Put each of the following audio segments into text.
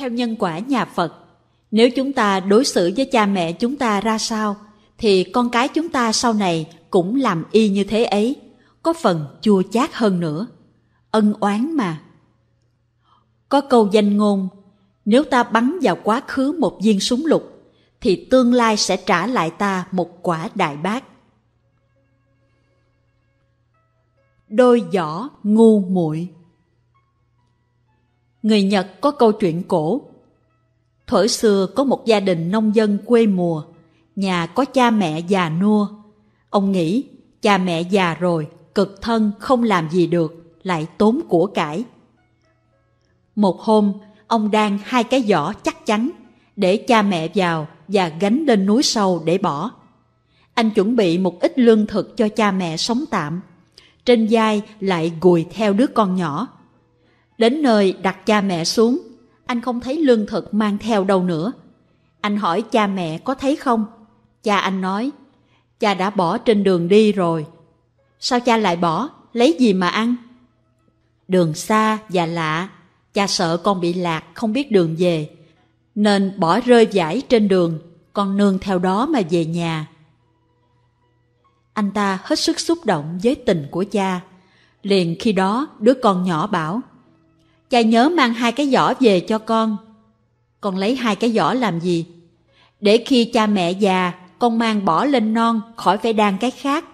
theo nhân quả nhà Phật. Nếu chúng ta đối xử với cha mẹ chúng ta ra sao, thì con cái chúng ta sau này cũng làm y như thế ấy, có phần chua chát hơn nữa. Ân oán mà. Có câu danh ngôn, nếu ta bắn vào quá khứ một viên súng lục, thì tương lai sẽ trả lại ta một quả đại bác. Đôi giỏ ngu muội người Nhật có câu chuyện cổ. Thuở xưa có một gia đình nông dân quê mùa, nhà có cha mẹ già nua. Ông nghĩ cha mẹ già rồi, cực thân không làm gì được, lại tốn của cải. Một hôm, ông đang hai cái giỏ chắc chắn, để cha mẹ vào và gánh lên núi sâu để bỏ. Anh chuẩn bị một ít lương thực cho cha mẹ sống tạm. Trên vai lại gùi theo đứa con nhỏ, Đến nơi đặt cha mẹ xuống, anh không thấy lương thực mang theo đâu nữa. Anh hỏi cha mẹ có thấy không? Cha anh nói, cha đã bỏ trên đường đi rồi. Sao cha lại bỏ, lấy gì mà ăn? Đường xa và lạ, cha sợ con bị lạc không biết đường về, nên bỏ rơi vải trên đường, con nương theo đó mà về nhà. Anh ta hết sức xúc động với tình của cha. Liền khi đó đứa con nhỏ bảo cha nhớ mang hai cái giỏ về cho con. Con lấy hai cái giỏ làm gì? Để khi cha mẹ già, con mang bỏ lên non khỏi phải đan cái khác.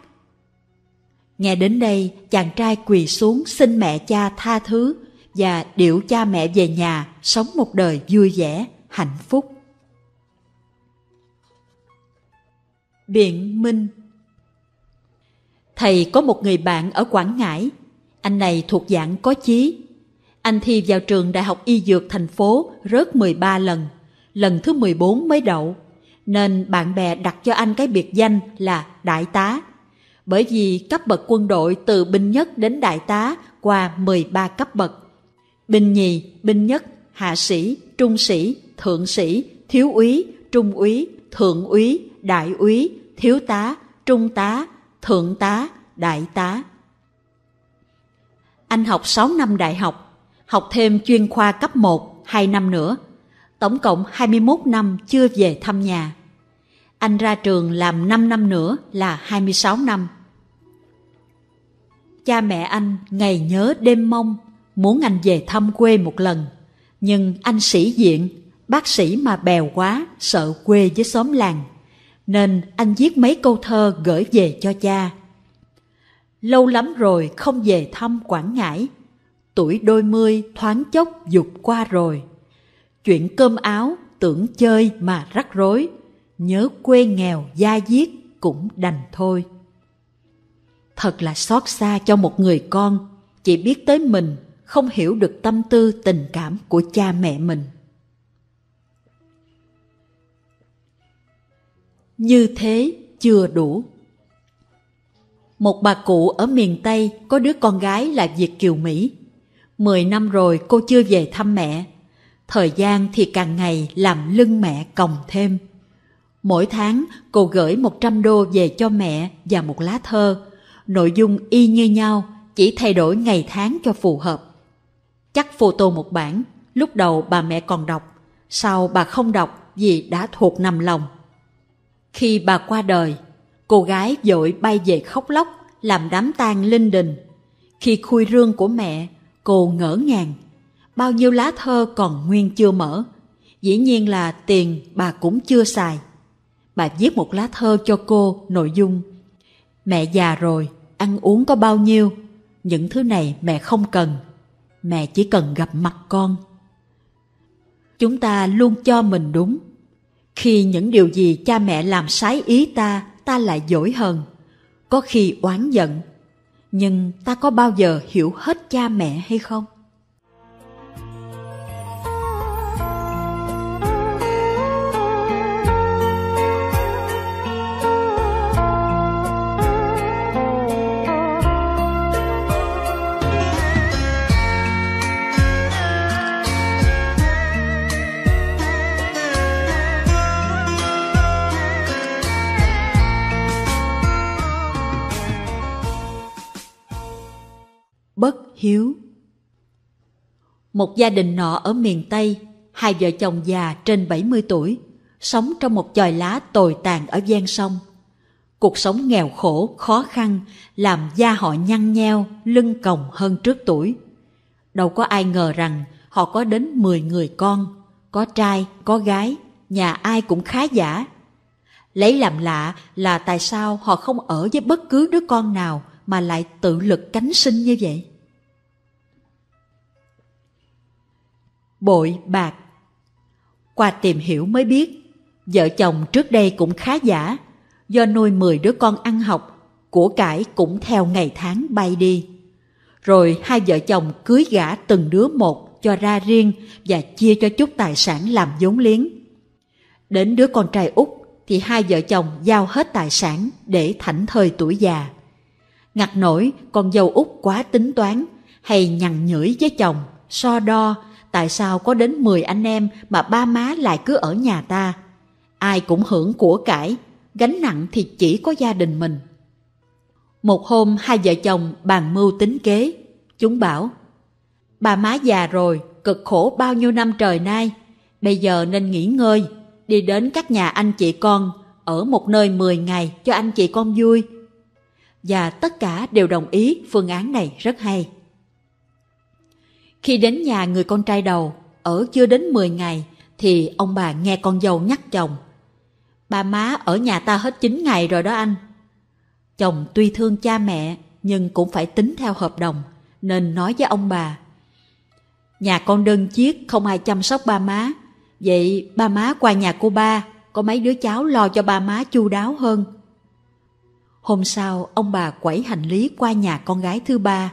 Nghe đến đây, chàng trai quỳ xuống xin mẹ cha tha thứ và điệu cha mẹ về nhà sống một đời vui vẻ, hạnh phúc. Biện Minh Thầy có một người bạn ở Quảng Ngãi. Anh này thuộc dạng có chí, anh thi vào trường Đại học Y Dược thành phố rớt 13 lần, lần thứ 14 mới đậu, nên bạn bè đặt cho anh cái biệt danh là Đại tá. Bởi vì cấp bậc quân đội từ binh nhất đến đại tá qua 13 cấp bậc. Binh nhì, binh nhất, hạ sĩ, trung sĩ, thượng sĩ, thiếu úy, trung úy, thượng úy, đại úy, thiếu tá, trung tá, thượng tá, đại tá. Anh học 6 năm đại học, học thêm chuyên khoa cấp 1 2 năm nữa, tổng cộng 21 năm chưa về thăm nhà. Anh ra trường làm 5 năm nữa là 26 năm. Cha mẹ anh ngày nhớ đêm mong muốn anh về thăm quê một lần, nhưng anh sĩ diện, bác sĩ mà bèo quá sợ quê với xóm làng, nên anh viết mấy câu thơ gửi về cho cha. Lâu lắm rồi không về thăm Quảng Ngãi, tuổi đôi mươi thoáng chốc dục qua rồi. Chuyện cơm áo tưởng chơi mà rắc rối, nhớ quê nghèo gia diết cũng đành thôi. Thật là xót xa cho một người con, chỉ biết tới mình, không hiểu được tâm tư tình cảm của cha mẹ mình. Như thế chưa đủ. Một bà cụ ở miền Tây có đứa con gái là Việt Kiều Mỹ mười năm rồi cô chưa về thăm mẹ. Thời gian thì càng ngày làm lưng mẹ còng thêm. Mỗi tháng cô gửi 100 đô về cho mẹ và một lá thơ. Nội dung y như nhau, chỉ thay đổi ngày tháng cho phù hợp. Chắc photo một bản, lúc đầu bà mẹ còn đọc, sau bà không đọc vì đã thuộc nằm lòng. Khi bà qua đời, cô gái dội bay về khóc lóc, làm đám tang linh đình. Khi khui rương của mẹ, Cô ngỡ ngàng, bao nhiêu lá thơ còn nguyên chưa mở. Dĩ nhiên là tiền bà cũng chưa xài. Bà viết một lá thơ cho cô nội dung Mẹ già rồi, ăn uống có bao nhiêu? Những thứ này mẹ không cần. Mẹ chỉ cần gặp mặt con. Chúng ta luôn cho mình đúng. Khi những điều gì cha mẹ làm sái ý ta, ta lại dỗi hờn. Có khi oán giận, nhưng ta có bao giờ hiểu hết cha mẹ hay không hiếu một gia đình nọ ở miền tây hai vợ chồng già trên 70 tuổi sống trong một chòi lá tồi tàn ở ven sông cuộc sống nghèo khổ khó khăn làm da họ nhăn nheo lưng còng hơn trước tuổi đâu có ai ngờ rằng họ có đến 10 người con có trai có gái nhà ai cũng khá giả lấy làm lạ là tại sao họ không ở với bất cứ đứa con nào mà lại tự lực cánh sinh như vậy bội bạc. Qua tìm hiểu mới biết, vợ chồng trước đây cũng khá giả, do nuôi 10 đứa con ăn học, của cải cũng theo ngày tháng bay đi. Rồi hai vợ chồng cưới gả từng đứa một cho ra riêng và chia cho chút tài sản làm vốn liếng. Đến đứa con trai út thì hai vợ chồng giao hết tài sản để thảnh thời tuổi già. Ngặt nổi, con dâu út quá tính toán hay nhằn nhưỡi với chồng, so đo tại sao có đến 10 anh em mà ba má lại cứ ở nhà ta? Ai cũng hưởng của cải, gánh nặng thì chỉ có gia đình mình. Một hôm hai vợ chồng bàn mưu tính kế, chúng bảo Bà má già rồi, cực khổ bao nhiêu năm trời nay, bây giờ nên nghỉ ngơi, đi đến các nhà anh chị con, ở một nơi 10 ngày cho anh chị con vui. Và tất cả đều đồng ý phương án này rất hay. Khi đến nhà người con trai đầu, ở chưa đến 10 ngày, thì ông bà nghe con dâu nhắc chồng. Ba má ở nhà ta hết 9 ngày rồi đó anh. Chồng tuy thương cha mẹ, nhưng cũng phải tính theo hợp đồng, nên nói với ông bà. Nhà con đơn chiếc không ai chăm sóc ba má, vậy ba má qua nhà cô ba, có mấy đứa cháu lo cho ba má chu đáo hơn. Hôm sau, ông bà quẩy hành lý qua nhà con gái thứ ba.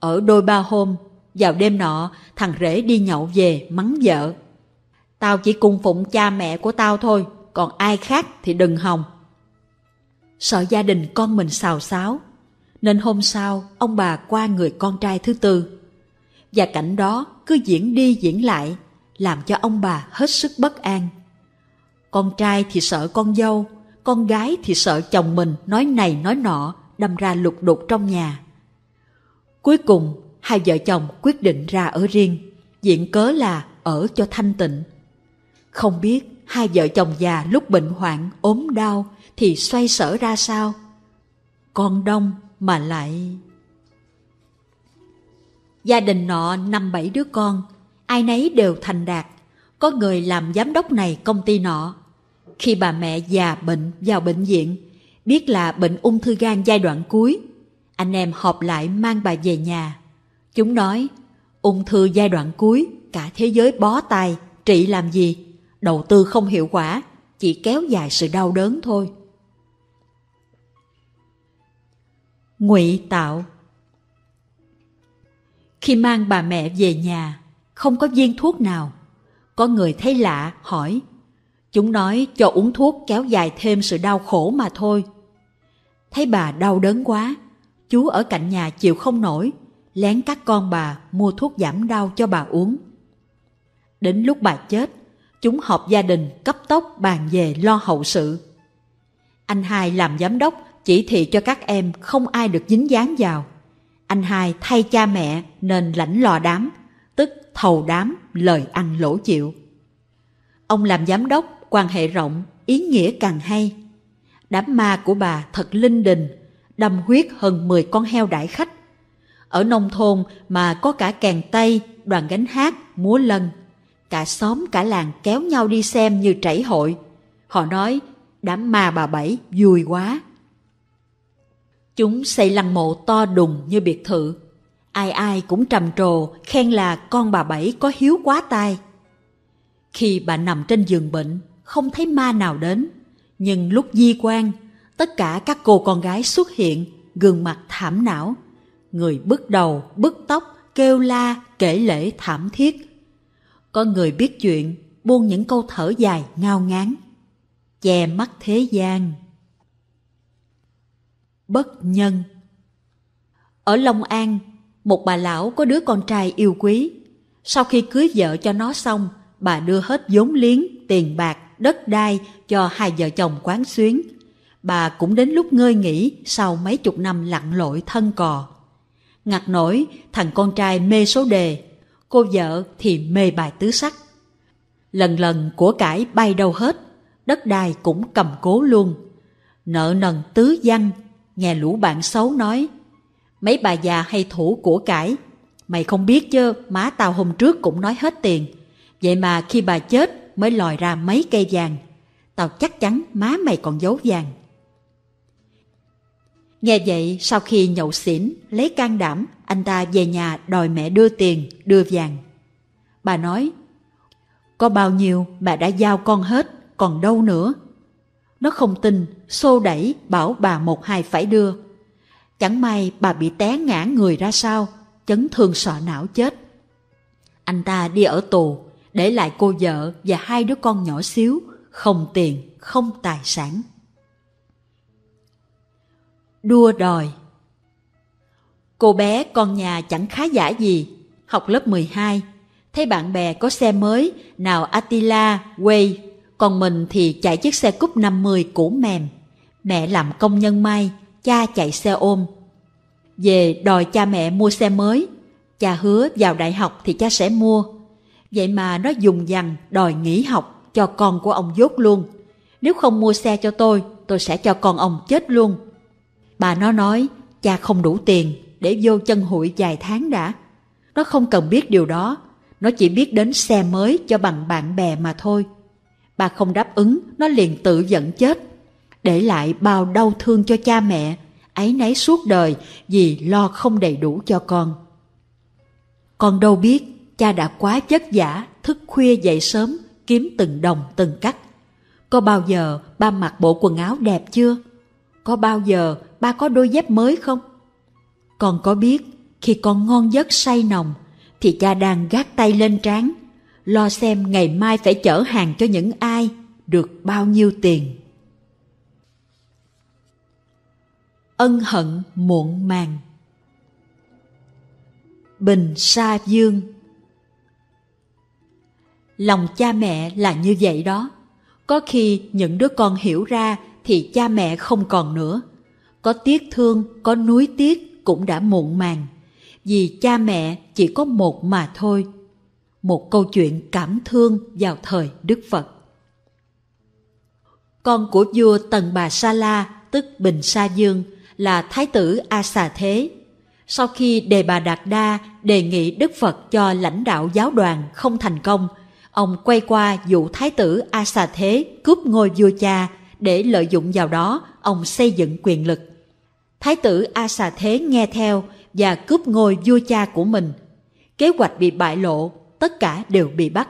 Ở đôi ba hôm, vào đêm nọ, thằng rể đi nhậu về mắng vợ. Tao chỉ cung phụng cha mẹ của tao thôi, còn ai khác thì đừng hòng. Sợ gia đình con mình xào xáo, nên hôm sau ông bà qua người con trai thứ tư. Và cảnh đó cứ diễn đi diễn lại, làm cho ông bà hết sức bất an. Con trai thì sợ con dâu, con gái thì sợ chồng mình nói này nói nọ, đâm ra lục đục trong nhà. Cuối cùng, hai vợ chồng quyết định ra ở riêng, diện cớ là ở cho thanh tịnh. Không biết hai vợ chồng già lúc bệnh hoạn, ốm đau thì xoay sở ra sao? Con đông mà lại... Gia đình nọ năm bảy đứa con, ai nấy đều thành đạt, có người làm giám đốc này công ty nọ. Khi bà mẹ già bệnh vào bệnh viện, biết là bệnh ung thư gan giai đoạn cuối, anh em họp lại mang bà về nhà Chúng nói, ung thư giai đoạn cuối, cả thế giới bó tay, trị làm gì? Đầu tư không hiệu quả, chỉ kéo dài sự đau đớn thôi. Ngụy tạo Khi mang bà mẹ về nhà, không có viên thuốc nào. Có người thấy lạ, hỏi. Chúng nói cho uống thuốc kéo dài thêm sự đau khổ mà thôi. Thấy bà đau đớn quá, chú ở cạnh nhà chịu không nổi, lén các con bà mua thuốc giảm đau cho bà uống. Đến lúc bà chết, chúng họp gia đình cấp tốc bàn về lo hậu sự. Anh hai làm giám đốc chỉ thị cho các em không ai được dính dáng vào. Anh hai thay cha mẹ nên lãnh lò đám, tức thầu đám lời ăn lỗ chịu. Ông làm giám đốc, quan hệ rộng, ý nghĩa càng hay. Đám ma của bà thật linh đình, đâm huyết hơn 10 con heo đại khách ở nông thôn mà có cả kèn tay, đoàn gánh hát, múa lân. Cả xóm cả làng kéo nhau đi xem như trảy hội. Họ nói, đám ma bà Bảy vui quá. Chúng xây lăng mộ to đùng như biệt thự. Ai ai cũng trầm trồ, khen là con bà Bảy có hiếu quá tai. Khi bà nằm trên giường bệnh, không thấy ma nào đến. Nhưng lúc di quan, tất cả các cô con gái xuất hiện, gương mặt thảm não, người bước đầu, bước tóc, kêu la, kể lễ thảm thiết. Có người biết chuyện, buông những câu thở dài ngao ngán, che mắt thế gian. Bất nhân Ở Long An, một bà lão có đứa con trai yêu quý. Sau khi cưới vợ cho nó xong, bà đưa hết vốn liếng, tiền bạc, đất đai cho hai vợ chồng quán xuyến. Bà cũng đến lúc ngơi nghỉ sau mấy chục năm lặn lội thân cò ngặt nổi thằng con trai mê số đề, cô vợ thì mê bài tứ sắc. Lần lần của cải bay đâu hết, đất đai cũng cầm cố luôn. Nợ nần tứ văn, nhà lũ bạn xấu nói, mấy bà già hay thủ của cải, mày không biết chứ, má tao hôm trước cũng nói hết tiền. Vậy mà khi bà chết mới lòi ra mấy cây vàng, tao chắc chắn má mày còn giấu vàng. Nghe vậy sau khi nhậu xỉn, lấy can đảm, anh ta về nhà đòi mẹ đưa tiền, đưa vàng. Bà nói, có bao nhiêu mẹ đã giao con hết, còn đâu nữa. Nó không tin, xô đẩy, bảo bà một hai phải đưa. Chẳng may bà bị té ngã người ra sao, chấn thương sọ não chết. Anh ta đi ở tù, để lại cô vợ và hai đứa con nhỏ xíu, không tiền, không tài sản đua đòi Cô bé con nhà chẳng khá giả gì, học lớp 12, thấy bạn bè có xe mới, nào Attila, Way, còn mình thì chạy chiếc xe cúp 50 cũ mềm. Mẹ làm công nhân may, cha chạy xe ôm. Về đòi cha mẹ mua xe mới, cha hứa vào đại học thì cha sẽ mua. Vậy mà nó dùng dằn đòi nghỉ học cho con của ông dốt luôn. Nếu không mua xe cho tôi, tôi sẽ cho con ông chết luôn. Bà nó nói cha không đủ tiền để vô chân hụi vài tháng đã. Nó không cần biết điều đó, nó chỉ biết đến xe mới cho bằng bạn bè mà thôi. Bà không đáp ứng, nó liền tự giận chết. Để lại bao đau thương cho cha mẹ, ấy nấy suốt đời vì lo không đầy đủ cho con. Con đâu biết, cha đã quá chất giả, thức khuya dậy sớm, kiếm từng đồng từng cắt. Có bao giờ ba mặc bộ quần áo đẹp chưa? có bao giờ ba có đôi dép mới không? Con có biết, khi con ngon giấc say nồng, thì cha đang gác tay lên trán, lo xem ngày mai phải chở hàng cho những ai, được bao nhiêu tiền. Ân hận muộn màng Bình Sa Dương Lòng cha mẹ là như vậy đó. Có khi những đứa con hiểu ra thì cha mẹ không còn nữa. Có tiếc thương, có núi tiếc cũng đã muộn màng, vì cha mẹ chỉ có một mà thôi. Một câu chuyện cảm thương vào thời Đức Phật. Con của vua Tần Bà Sa La, tức Bình Sa Dương, là Thái tử A Xà Thế. Sau khi Đề Bà Đạt Đa đề nghị Đức Phật cho lãnh đạo giáo đoàn không thành công, ông quay qua vụ Thái tử A Xà Thế cướp ngôi vua cha để lợi dụng vào đó ông xây dựng quyền lực. Thái tử A Xà Thế nghe theo và cướp ngôi vua cha của mình. Kế hoạch bị bại lộ, tất cả đều bị bắt.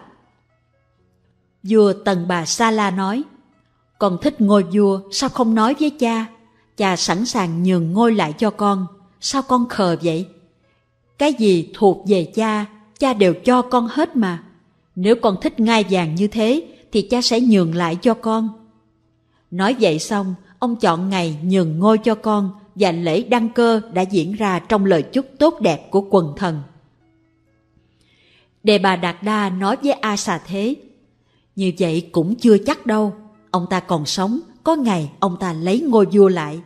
Vua Tần Bà Sa La nói, Con thích ngôi vua, sao không nói với cha? Cha sẵn sàng nhường ngôi lại cho con, sao con khờ vậy? Cái gì thuộc về cha, cha đều cho con hết mà. Nếu con thích ngai vàng như thế, thì cha sẽ nhường lại cho con. Nói vậy xong, ông chọn ngày nhường ngôi cho con và lễ đăng cơ đã diễn ra trong lời chúc tốt đẹp của quần thần. Đề bà Đạt Đa nói với A Xà Thế, như vậy cũng chưa chắc đâu, ông ta còn sống, có ngày ông ta lấy ngôi vua lại.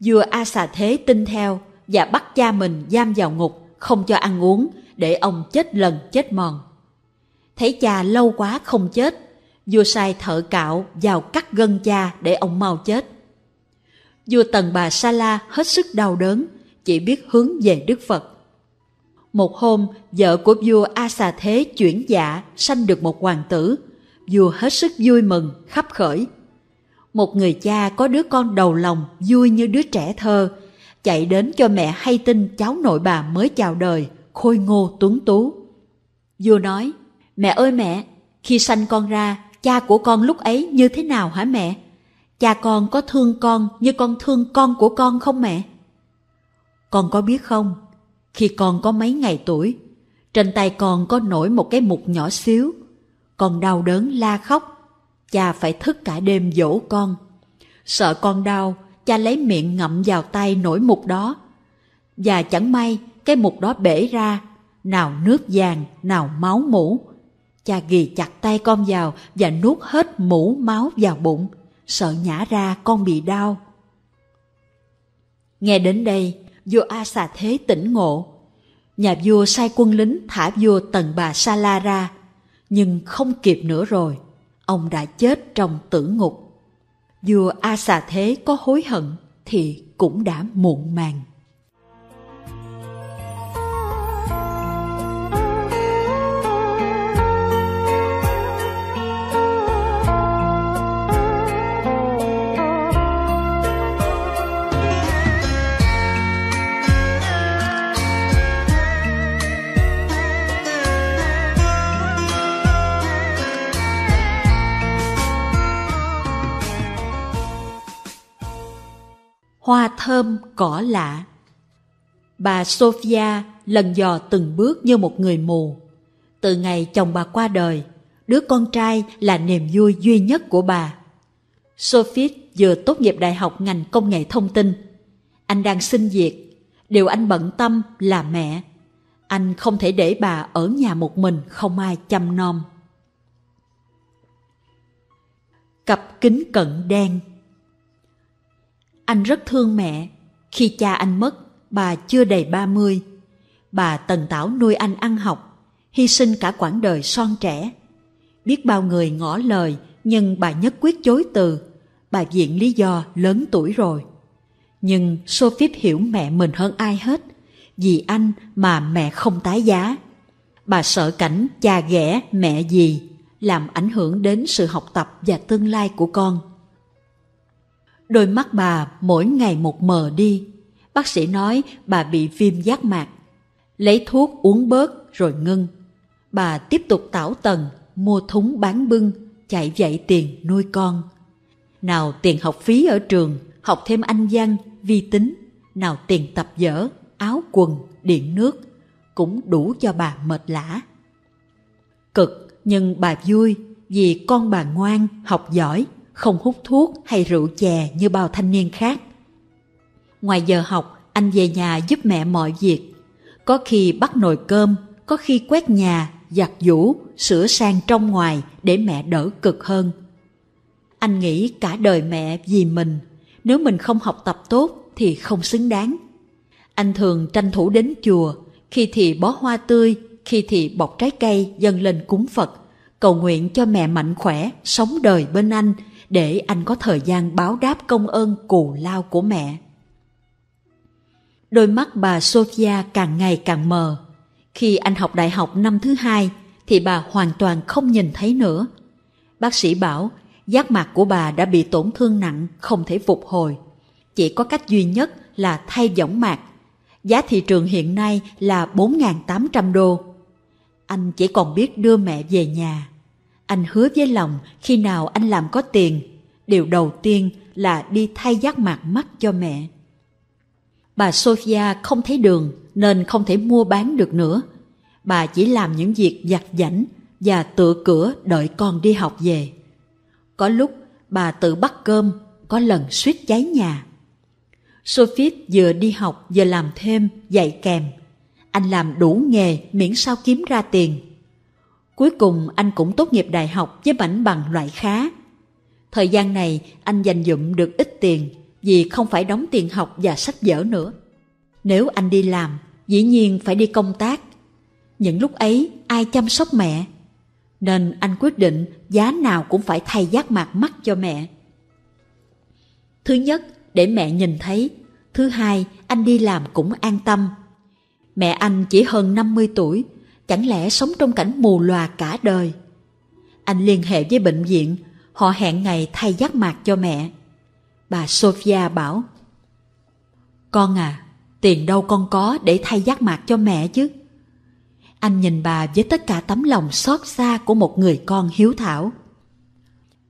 Vua A Xà Thế tin theo và bắt cha mình giam vào ngục, không cho ăn uống, để ông chết lần chết mòn. Thấy cha lâu quá không chết, vua sai thợ cạo vào cắt gân cha để ông mau chết. Vua tần bà Sa La hết sức đau đớn, chỉ biết hướng về Đức Phật. Một hôm, vợ của vua A Xà Thế chuyển dạ, sanh được một hoàng tử. Vua hết sức vui mừng, khắp khởi. Một người cha có đứa con đầu lòng, vui như đứa trẻ thơ, chạy đến cho mẹ hay tin cháu nội bà mới chào đời, khôi ngô tuấn tú. Vua nói, mẹ ơi mẹ, khi sanh con ra, cha của con lúc ấy như thế nào hả mẹ? Cha con có thương con như con thương con của con không mẹ? Con có biết không, khi con có mấy ngày tuổi, trên tay con có nổi một cái mục nhỏ xíu. Con đau đớn la khóc, cha phải thức cả đêm dỗ con. Sợ con đau, cha lấy miệng ngậm vào tay nổi mục đó. Và chẳng may, cái mục đó bể ra, nào nước vàng, nào máu mũ, Cha ghi chặt tay con vào và nuốt hết mũ máu vào bụng, sợ nhả ra con bị đau. Nghe đến đây, vua A Xà Thế tỉnh ngộ. Nhà vua sai quân lính thả vua tần bà Sa La ra, nhưng không kịp nữa rồi, ông đã chết trong tử ngục. Vua A Xà Thế có hối hận thì cũng đã muộn màng. hoa thơm cỏ lạ. Bà Sophia lần dò từng bước như một người mù. Từ ngày chồng bà qua đời, đứa con trai là niềm vui duy nhất của bà. Sophie vừa tốt nghiệp đại học ngành công nghệ thông tin. Anh đang xin việc, điều anh bận tâm là mẹ. Anh không thể để bà ở nhà một mình không ai chăm nom. Cặp kính cận đen anh rất thương mẹ. Khi cha anh mất, bà chưa đầy 30. Bà Tần Tảo nuôi anh ăn học, hy sinh cả quãng đời son trẻ. Biết bao người ngỏ lời, nhưng bà nhất quyết chối từ. Bà viện lý do lớn tuổi rồi. Nhưng Sophie hiểu mẹ mình hơn ai hết, vì anh mà mẹ không tái giá. Bà sợ cảnh cha ghẻ mẹ gì làm ảnh hưởng đến sự học tập và tương lai của con. Đôi mắt bà mỗi ngày một mờ đi. Bác sĩ nói bà bị viêm giác mạc. Lấy thuốc uống bớt rồi ngưng. Bà tiếp tục tảo tần, mua thúng bán bưng, chạy dạy tiền nuôi con. Nào tiền học phí ở trường, học thêm anh văn, vi tính. Nào tiền tập dở, áo quần, điện nước. Cũng đủ cho bà mệt lã. Cực nhưng bà vui vì con bà ngoan, học giỏi, không hút thuốc hay rượu chè như bao thanh niên khác. Ngoài giờ học, anh về nhà giúp mẹ mọi việc. Có khi bắt nồi cơm, có khi quét nhà, giặt giũ, sửa sang trong ngoài để mẹ đỡ cực hơn. Anh nghĩ cả đời mẹ vì mình, nếu mình không học tập tốt thì không xứng đáng. Anh thường tranh thủ đến chùa, khi thì bó hoa tươi, khi thì bọc trái cây dâng lên cúng Phật, cầu nguyện cho mẹ mạnh khỏe, sống đời bên anh để anh có thời gian báo đáp công ơn cù lao của mẹ. Đôi mắt bà Sophia càng ngày càng mờ. Khi anh học đại học năm thứ hai thì bà hoàn toàn không nhìn thấy nữa. Bác sĩ bảo giác mạc của bà đã bị tổn thương nặng, không thể phục hồi. Chỉ có cách duy nhất là thay võng mạc. Giá thị trường hiện nay là 4.800 đô. Anh chỉ còn biết đưa mẹ về nhà. Anh hứa với lòng khi nào anh làm có tiền, điều đầu tiên là đi thay giác mạc mắt cho mẹ. Bà Sophia không thấy đường nên không thể mua bán được nữa. Bà chỉ làm những việc giặt giảnh và tựa cửa đợi con đi học về. Có lúc bà tự bắt cơm, có lần suýt cháy nhà. Sophie vừa đi học vừa làm thêm, dạy kèm. Anh làm đủ nghề miễn sao kiếm ra tiền. Cuối cùng anh cũng tốt nghiệp đại học với mảnh bằng loại khá. Thời gian này anh dành dụm được ít tiền vì không phải đóng tiền học và sách vở nữa. Nếu anh đi làm, dĩ nhiên phải đi công tác. Những lúc ấy ai chăm sóc mẹ? Nên anh quyết định giá nào cũng phải thay giác mạc mắt cho mẹ. Thứ nhất, để mẹ nhìn thấy. Thứ hai, anh đi làm cũng an tâm. Mẹ anh chỉ hơn 50 tuổi, chẳng lẽ sống trong cảnh mù lòa cả đời? Anh liên hệ với bệnh viện, họ hẹn ngày thay giác mạc cho mẹ. Bà Sophia bảo, Con à, tiền đâu con có để thay giác mạc cho mẹ chứ? Anh nhìn bà với tất cả tấm lòng xót xa của một người con hiếu thảo.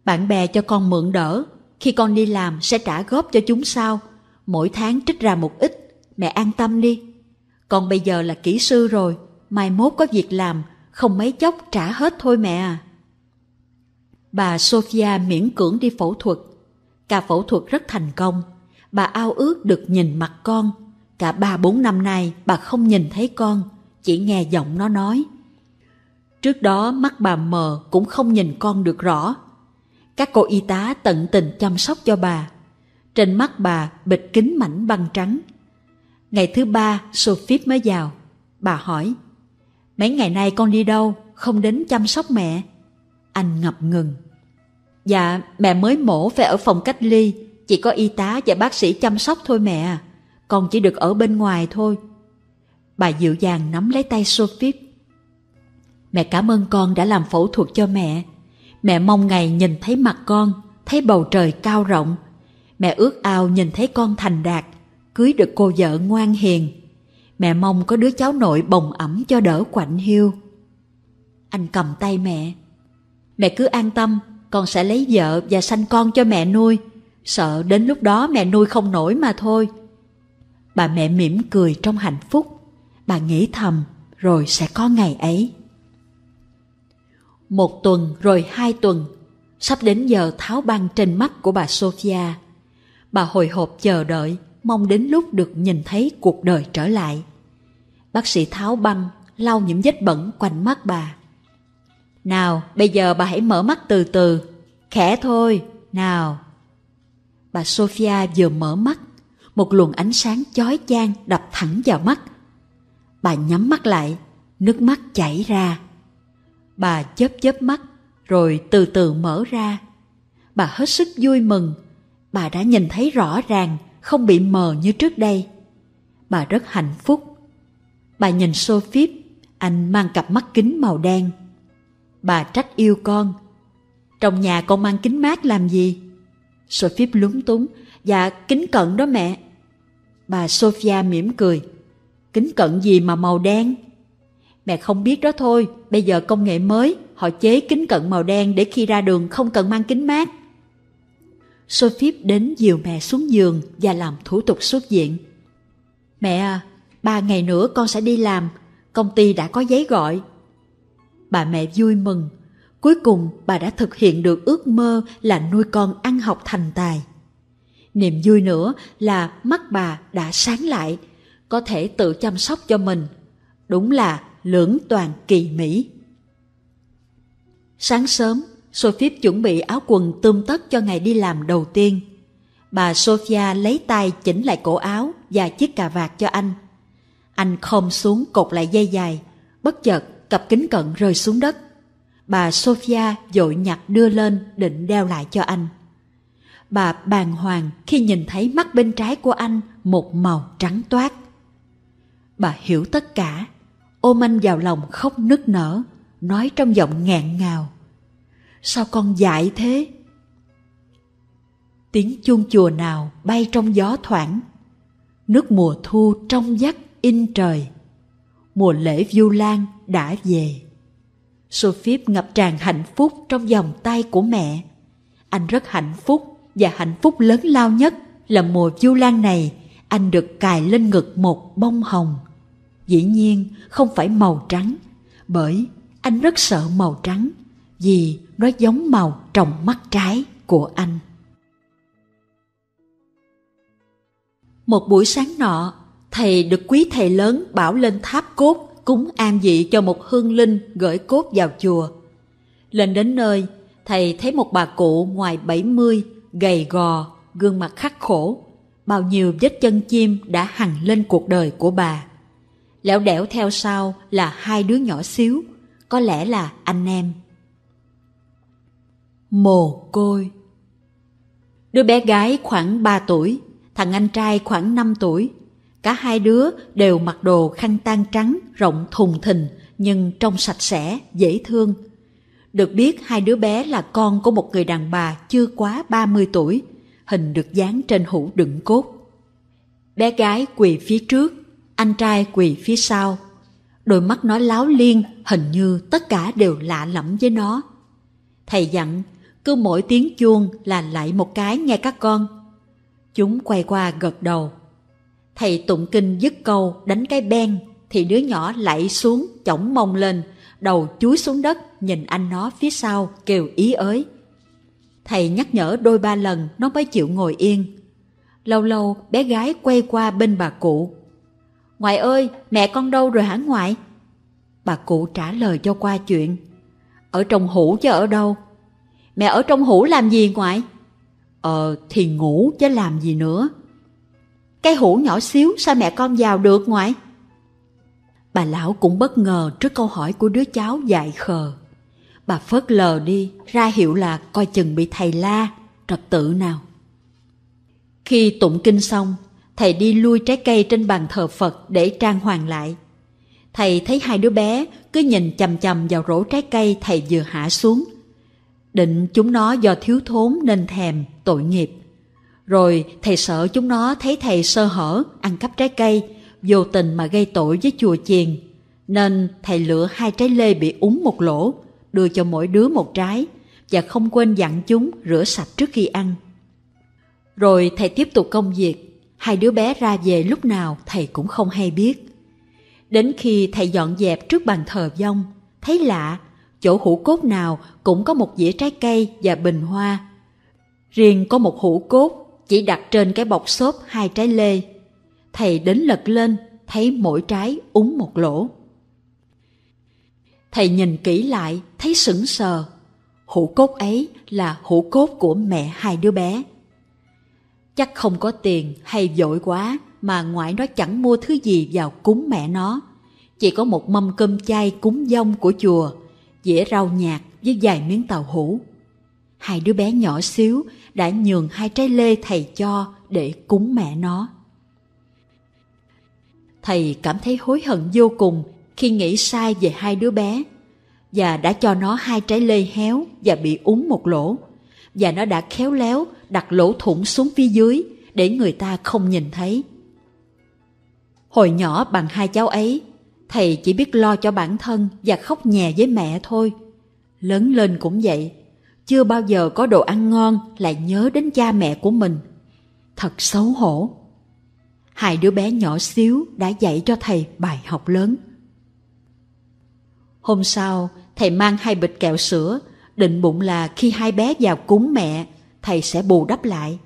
Bạn bè cho con mượn đỡ, khi con đi làm sẽ trả góp cho chúng sau Mỗi tháng trích ra một ít, mẹ an tâm đi. Con bây giờ là kỹ sư rồi, mai mốt có việc làm, không mấy chốc trả hết thôi mẹ à. Bà Sophia miễn cưỡng đi phẫu thuật. Cả phẫu thuật rất thành công. Bà ao ước được nhìn mặt con. Cả ba bốn năm nay bà không nhìn thấy con, chỉ nghe giọng nó nói. Trước đó mắt bà mờ cũng không nhìn con được rõ. Các cô y tá tận tình chăm sóc cho bà. Trên mắt bà bịt kính mảnh băng trắng. Ngày thứ ba, Sophie mới vào. Bà hỏi, Mấy ngày nay con đi đâu, không đến chăm sóc mẹ. Anh ngập ngừng. Dạ, mẹ mới mổ phải ở phòng cách ly, chỉ có y tá và bác sĩ chăm sóc thôi mẹ à. Con chỉ được ở bên ngoài thôi. Bà dịu dàng nắm lấy tay Sophie. Mẹ cảm ơn con đã làm phẫu thuật cho mẹ. Mẹ mong ngày nhìn thấy mặt con, thấy bầu trời cao rộng. Mẹ ước ao nhìn thấy con thành đạt, cưới được cô vợ ngoan hiền mẹ mong có đứa cháu nội bồng ẩm cho đỡ quạnh hiu. Anh cầm tay mẹ. Mẹ cứ an tâm, con sẽ lấy vợ và sanh con cho mẹ nuôi. Sợ đến lúc đó mẹ nuôi không nổi mà thôi. Bà mẹ mỉm cười trong hạnh phúc. Bà nghĩ thầm, rồi sẽ có ngày ấy. Một tuần rồi hai tuần, sắp đến giờ tháo băng trên mắt của bà Sophia. Bà hồi hộp chờ đợi, mong đến lúc được nhìn thấy cuộc đời trở lại. Bác sĩ tháo băng, lau những vết bẩn quanh mắt bà. Nào, bây giờ bà hãy mở mắt từ từ. Khẽ thôi, nào. Bà Sophia vừa mở mắt, một luồng ánh sáng chói chang đập thẳng vào mắt. Bà nhắm mắt lại, nước mắt chảy ra. Bà chớp chớp mắt, rồi từ từ mở ra. Bà hết sức vui mừng, bà đã nhìn thấy rõ ràng, không bị mờ như trước đây. Bà rất hạnh phúc Bà nhìn Sophie, anh mang cặp mắt kính màu đen. Bà trách yêu con. Trong nhà con mang kính mát làm gì? Sophie lúng túng. Dạ, kính cận đó mẹ. Bà Sophia mỉm cười. Kính cận gì mà màu đen? Mẹ không biết đó thôi, bây giờ công nghệ mới, họ chế kính cận màu đen để khi ra đường không cần mang kính mát. Sophie đến dìu mẹ xuống giường và làm thủ tục xuất viện. Mẹ à, ba ngày nữa con sẽ đi làm, công ty đã có giấy gọi. Bà mẹ vui mừng, cuối cùng bà đã thực hiện được ước mơ là nuôi con ăn học thành tài. Niềm vui nữa là mắt bà đã sáng lại, có thể tự chăm sóc cho mình. Đúng là lưỡng toàn kỳ mỹ. Sáng sớm, Sophie chuẩn bị áo quần tươm tất cho ngày đi làm đầu tiên. Bà Sophia lấy tay chỉnh lại cổ áo và chiếc cà vạt cho anh. Anh khom xuống cột lại dây dài, bất chợt cặp kính cận rơi xuống đất. Bà Sophia vội nhặt đưa lên định đeo lại cho anh. Bà bàng hoàng khi nhìn thấy mắt bên trái của anh một màu trắng toát. Bà hiểu tất cả, ôm anh vào lòng khóc nức nở, nói trong giọng nghẹn ngào. Sao con dại thế? Tiếng chuông chùa nào bay trong gió thoảng, nước mùa thu trong vắt in trời. Mùa lễ Vu Lan đã về. Sophie ngập tràn hạnh phúc trong vòng tay của mẹ. Anh rất hạnh phúc và hạnh phúc lớn lao nhất là mùa Vu Lan này anh được cài lên ngực một bông hồng. Dĩ nhiên không phải màu trắng, bởi anh rất sợ màu trắng vì nó giống màu trong mắt trái của anh. Một buổi sáng nọ, thầy được quý thầy lớn bảo lên tháp cốt cúng an dị cho một hương linh gửi cốt vào chùa. Lên đến nơi, thầy thấy một bà cụ ngoài 70, gầy gò, gương mặt khắc khổ. Bao nhiêu vết chân chim đã hằng lên cuộc đời của bà. Lẻo đẻo theo sau là hai đứa nhỏ xíu, có lẽ là anh em. Mồ côi Đứa bé gái khoảng 3 tuổi, thằng anh trai khoảng 5 tuổi Cả hai đứa đều mặc đồ khăn tan trắng, rộng thùng thình, nhưng trông sạch sẽ, dễ thương. Được biết hai đứa bé là con của một người đàn bà chưa quá 30 tuổi, hình được dán trên hũ đựng cốt. Bé gái quỳ phía trước, anh trai quỳ phía sau. Đôi mắt nó láo liên, hình như tất cả đều lạ lẫm với nó. Thầy dặn, cứ mỗi tiếng chuông là lại một cái nghe các con. Chúng quay qua gật đầu thầy tụng kinh dứt câu đánh cái ben thì đứa nhỏ lạy xuống chổng mông lên đầu chúi xuống đất nhìn anh nó phía sau kêu ý ới thầy nhắc nhở đôi ba lần nó mới chịu ngồi yên lâu lâu bé gái quay qua bên bà cụ ngoại ơi mẹ con đâu rồi hả ngoại bà cụ trả lời cho qua chuyện ở trong hũ chứ ở đâu mẹ ở trong hũ làm gì ngoại ờ thì ngủ chứ làm gì nữa cái hũ nhỏ xíu sao mẹ con vào được ngoại? Bà lão cũng bất ngờ trước câu hỏi của đứa cháu dại khờ. Bà phớt lờ đi, ra hiệu là coi chừng bị thầy la, trật tự nào. Khi tụng kinh xong, thầy đi lui trái cây trên bàn thờ Phật để trang hoàng lại. Thầy thấy hai đứa bé cứ nhìn chầm chầm vào rổ trái cây thầy vừa hạ xuống. Định chúng nó do thiếu thốn nên thèm, tội nghiệp. Rồi thầy sợ chúng nó thấy thầy sơ hở, ăn cắp trái cây, vô tình mà gây tội với chùa chiền. Nên thầy lựa hai trái lê bị úng một lỗ, đưa cho mỗi đứa một trái và không quên dặn chúng rửa sạch trước khi ăn. Rồi thầy tiếp tục công việc, hai đứa bé ra về lúc nào thầy cũng không hay biết. Đến khi thầy dọn dẹp trước bàn thờ vong, thấy lạ, chỗ hũ cốt nào cũng có một dĩa trái cây và bình hoa. Riêng có một hũ cốt chỉ đặt trên cái bọc xốp hai trái lê. Thầy đến lật lên, thấy mỗi trái úng một lỗ. Thầy nhìn kỹ lại, thấy sững sờ. Hũ cốt ấy là hũ cốt của mẹ hai đứa bé. Chắc không có tiền hay dội quá mà ngoại nó chẳng mua thứ gì vào cúng mẹ nó. Chỉ có một mâm cơm chay cúng dông của chùa, dĩa rau nhạt với vài miếng tàu hũ hai đứa bé nhỏ xíu đã nhường hai trái lê thầy cho để cúng mẹ nó. Thầy cảm thấy hối hận vô cùng khi nghĩ sai về hai đứa bé và đã cho nó hai trái lê héo và bị úng một lỗ và nó đã khéo léo đặt lỗ thủng xuống phía dưới để người ta không nhìn thấy. Hồi nhỏ bằng hai cháu ấy, thầy chỉ biết lo cho bản thân và khóc nhè với mẹ thôi. Lớn lên cũng vậy, chưa bao giờ có đồ ăn ngon lại nhớ đến cha mẹ của mình. Thật xấu hổ. Hai đứa bé nhỏ xíu đã dạy cho thầy bài học lớn. Hôm sau, thầy mang hai bịch kẹo sữa, định bụng là khi hai bé vào cúng mẹ, thầy sẽ bù đắp lại.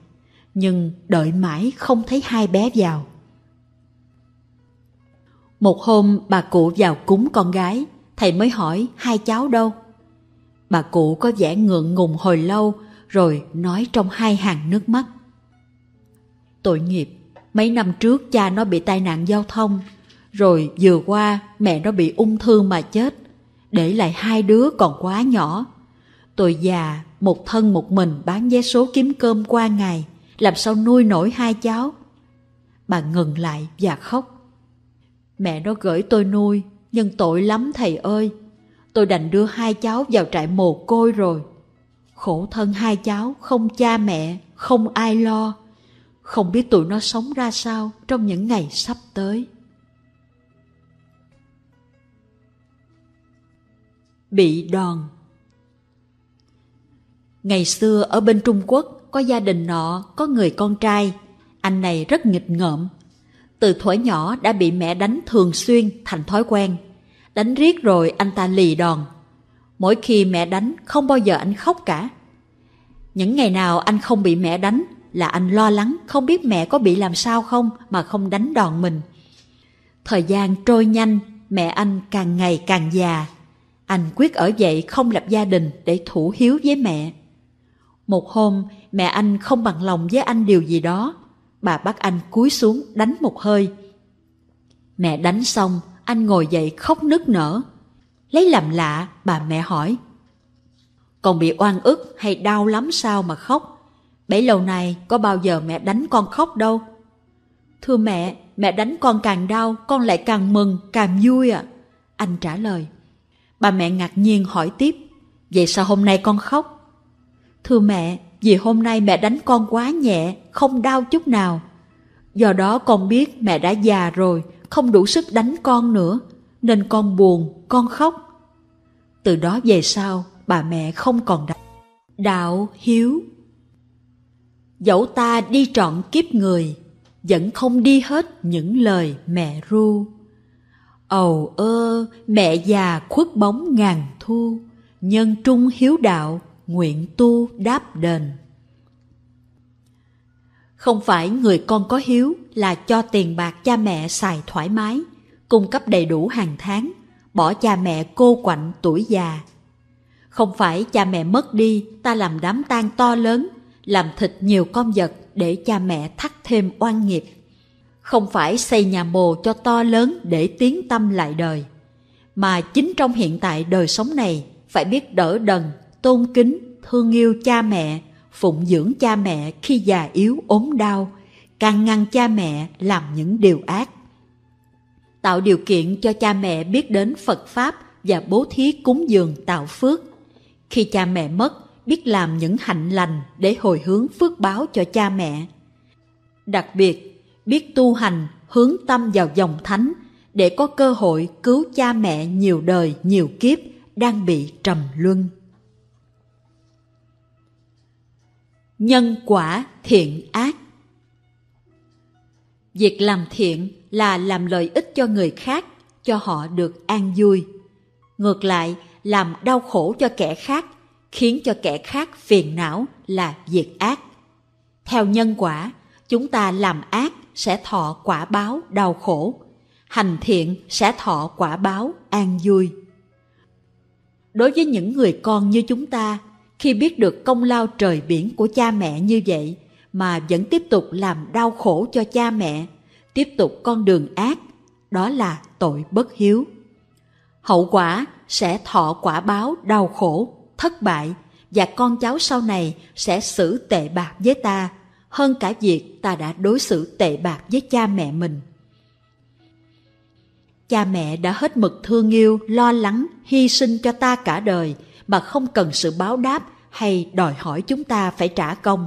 Nhưng đợi mãi không thấy hai bé vào. Một hôm bà cụ vào cúng con gái, thầy mới hỏi hai cháu đâu? Bà cụ có vẻ ngượng ngùng hồi lâu rồi nói trong hai hàng nước mắt. Tội nghiệp, mấy năm trước cha nó bị tai nạn giao thông, rồi vừa qua mẹ nó bị ung thư mà chết, để lại hai đứa còn quá nhỏ. Tôi già, một thân một mình bán vé số kiếm cơm qua ngày, làm sao nuôi nổi hai cháu. Bà ngừng lại và khóc. Mẹ nó gửi tôi nuôi, nhưng tội lắm thầy ơi, tôi đành đưa hai cháu vào trại mồ côi rồi. Khổ thân hai cháu, không cha mẹ, không ai lo. Không biết tụi nó sống ra sao trong những ngày sắp tới. Bị đòn Ngày xưa ở bên Trung Quốc có gia đình nọ, có người con trai. Anh này rất nghịch ngợm. Từ thuở nhỏ đã bị mẹ đánh thường xuyên thành thói quen Đánh riết rồi anh ta lì đòn. Mỗi khi mẹ đánh, không bao giờ anh khóc cả. Những ngày nào anh không bị mẹ đánh là anh lo lắng không biết mẹ có bị làm sao không mà không đánh đòn mình. Thời gian trôi nhanh, mẹ anh càng ngày càng già. Anh quyết ở dậy không lập gia đình để thủ hiếu với mẹ. Một hôm, mẹ anh không bằng lòng với anh điều gì đó. Bà bắt anh cúi xuống đánh một hơi. Mẹ đánh xong, anh ngồi dậy khóc nức nở. Lấy làm lạ, bà mẹ hỏi. Còn bị oan ức hay đau lắm sao mà khóc? Bấy lâu nay có bao giờ mẹ đánh con khóc đâu. Thưa mẹ, mẹ đánh con càng đau, con lại càng mừng, càng vui ạ. À. Anh trả lời. Bà mẹ ngạc nhiên hỏi tiếp. Vậy sao hôm nay con khóc? Thưa mẹ, vì hôm nay mẹ đánh con quá nhẹ, không đau chút nào. Do đó con biết mẹ đã già rồi, không đủ sức đánh con nữa, nên con buồn, con khóc. Từ đó về sau, bà mẹ không còn đạo. Đạo hiếu Dẫu ta đi trọn kiếp người, vẫn không đi hết những lời mẹ ru. Ầu ơ, mẹ già khuất bóng ngàn thu, nhân trung hiếu đạo, nguyện tu đáp đền. Không phải người con có hiếu là cho tiền bạc cha mẹ xài thoải mái, cung cấp đầy đủ hàng tháng, bỏ cha mẹ cô quạnh tuổi già. Không phải cha mẹ mất đi, ta làm đám tang to lớn, làm thịt nhiều con vật để cha mẹ thắt thêm oan nghiệp. Không phải xây nhà mồ cho to lớn để tiến tâm lại đời, mà chính trong hiện tại đời sống này phải biết đỡ đần, tôn kính, thương yêu cha mẹ, phụng dưỡng cha mẹ khi già yếu ốm đau càng ngăn cha mẹ làm những điều ác tạo điều kiện cho cha mẹ biết đến phật pháp và bố thí cúng dường tạo phước khi cha mẹ mất biết làm những hạnh lành để hồi hướng phước báo cho cha mẹ đặc biệt biết tu hành hướng tâm vào dòng thánh để có cơ hội cứu cha mẹ nhiều đời nhiều kiếp đang bị trầm luân nhân quả thiện ác việc làm thiện là làm lợi ích cho người khác cho họ được an vui ngược lại làm đau khổ cho kẻ khác khiến cho kẻ khác phiền não là việc ác theo nhân quả chúng ta làm ác sẽ thọ quả báo đau khổ hành thiện sẽ thọ quả báo an vui đối với những người con như chúng ta khi biết được công lao trời biển của cha mẹ như vậy mà vẫn tiếp tục làm đau khổ cho cha mẹ tiếp tục con đường ác đó là tội bất hiếu hậu quả sẽ thọ quả báo đau khổ thất bại và con cháu sau này sẽ xử tệ bạc với ta hơn cả việc ta đã đối xử tệ bạc với cha mẹ mình cha mẹ đã hết mực thương yêu lo lắng hy sinh cho ta cả đời mà không cần sự báo đáp hay đòi hỏi chúng ta phải trả công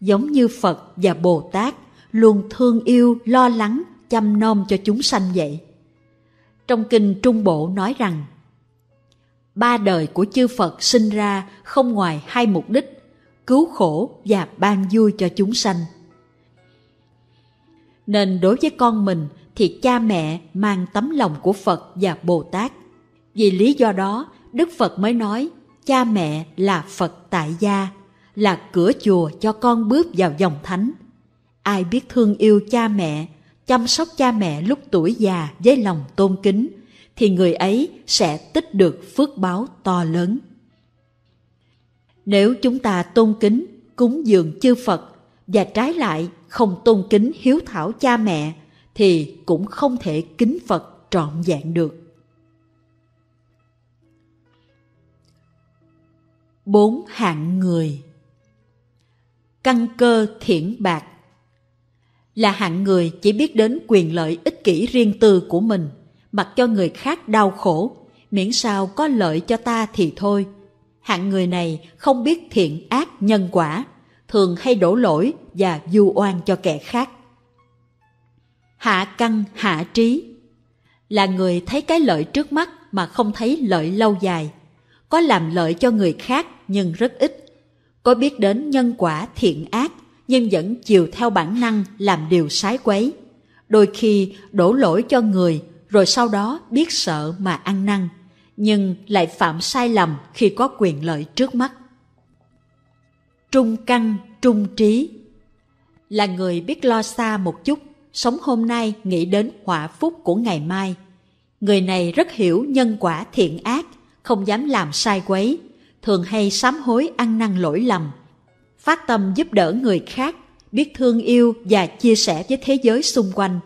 giống như phật và bồ tát luôn thương yêu lo lắng chăm nom cho chúng sanh vậy trong kinh trung bộ nói rằng ba đời của chư phật sinh ra không ngoài hai mục đích cứu khổ và ban vui cho chúng sanh nên đối với con mình thì cha mẹ mang tấm lòng của phật và bồ tát vì lý do đó Đức Phật mới nói, cha mẹ là Phật tại gia, là cửa chùa cho con bước vào dòng thánh. Ai biết thương yêu cha mẹ, chăm sóc cha mẹ lúc tuổi già với lòng tôn kính, thì người ấy sẽ tích được phước báo to lớn. Nếu chúng ta tôn kính, cúng dường chư Phật và trái lại không tôn kính hiếu thảo cha mẹ thì cũng không thể kính Phật trọn vẹn được. bốn hạng người căn cơ thiển bạc là hạng người chỉ biết đến quyền lợi ích kỷ riêng tư của mình mặc cho người khác đau khổ miễn sao có lợi cho ta thì thôi hạng người này không biết thiện ác nhân quả thường hay đổ lỗi và du oan cho kẻ khác hạ căn hạ trí là người thấy cái lợi trước mắt mà không thấy lợi lâu dài có làm lợi cho người khác nhưng rất ít. Có biết đến nhân quả thiện ác nhưng vẫn chiều theo bản năng làm điều sái quấy. Đôi khi đổ lỗi cho người rồi sau đó biết sợ mà ăn năn, nhưng lại phạm sai lầm khi có quyền lợi trước mắt. Trung căn, trung trí Là người biết lo xa một chút, sống hôm nay nghĩ đến họa phúc của ngày mai. Người này rất hiểu nhân quả thiện ác, không dám làm sai quấy, thường hay sám hối ăn năn lỗi lầm phát tâm giúp đỡ người khác biết thương yêu và chia sẻ với thế giới xung quanh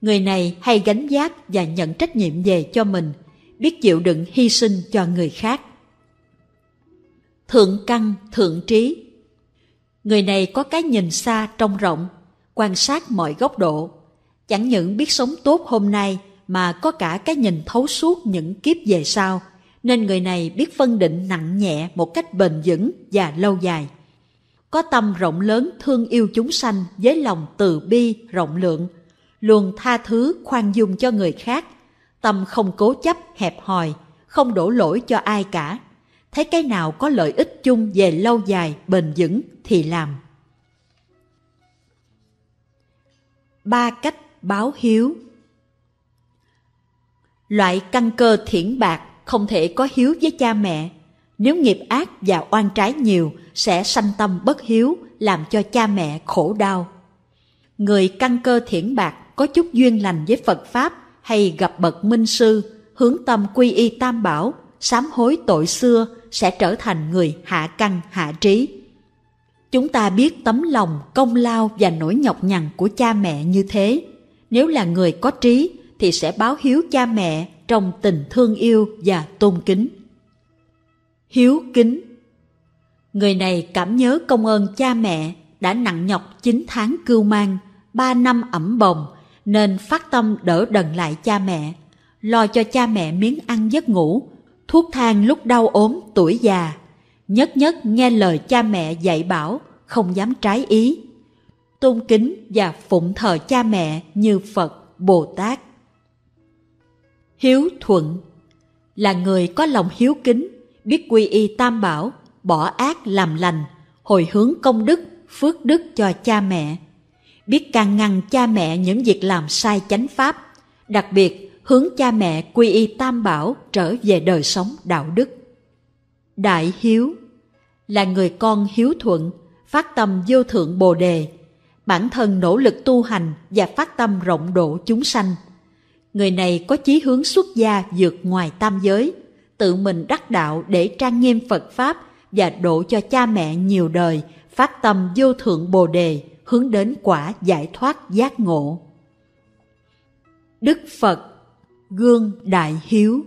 người này hay gánh giác và nhận trách nhiệm về cho mình biết chịu đựng hy sinh cho người khác thượng căn thượng trí người này có cái nhìn xa trông rộng quan sát mọi góc độ chẳng những biết sống tốt hôm nay mà có cả cái nhìn thấu suốt những kiếp về sau nên người này biết phân định nặng nhẹ một cách bền vững và lâu dài. Có tâm rộng lớn thương yêu chúng sanh với lòng từ bi rộng lượng, luôn tha thứ khoan dung cho người khác, tâm không cố chấp hẹp hòi, không đổ lỗi cho ai cả. Thấy cái nào có lợi ích chung về lâu dài bền vững thì làm. Ba cách báo hiếu Loại căn cơ thiển bạc không thể có hiếu với cha mẹ. Nếu nghiệp ác và oan trái nhiều sẽ sanh tâm bất hiếu, làm cho cha mẹ khổ đau. Người căn cơ thiển bạc có chút duyên lành với Phật Pháp hay gặp bậc minh sư, hướng tâm quy y tam bảo, sám hối tội xưa sẽ trở thành người hạ căn hạ trí. Chúng ta biết tấm lòng, công lao và nỗi nhọc nhằn của cha mẹ như thế. Nếu là người có trí thì sẽ báo hiếu cha mẹ trong tình thương yêu và tôn kính. Hiếu kính Người này cảm nhớ công ơn cha mẹ đã nặng nhọc 9 tháng cưu mang, 3 năm ẩm bồng nên phát tâm đỡ đần lại cha mẹ, lo cho cha mẹ miếng ăn giấc ngủ, thuốc thang lúc đau ốm tuổi già, nhất nhất nghe lời cha mẹ dạy bảo, không dám trái ý. Tôn kính và phụng thờ cha mẹ như Phật, Bồ Tát hiếu thuận là người có lòng hiếu kính biết quy y tam bảo bỏ ác làm lành hồi hướng công đức phước đức cho cha mẹ biết can ngăn cha mẹ những việc làm sai chánh pháp đặc biệt hướng cha mẹ quy y tam bảo trở về đời sống đạo đức đại hiếu là người con hiếu thuận phát tâm vô thượng bồ đề bản thân nỗ lực tu hành và phát tâm rộng độ chúng sanh Người này có chí hướng xuất gia vượt ngoài tam giới, tự mình đắc đạo để trang nghiêm Phật Pháp và độ cho cha mẹ nhiều đời, phát tâm vô thượng Bồ Đề, hướng đến quả giải thoát giác ngộ. Đức Phật Gương Đại Hiếu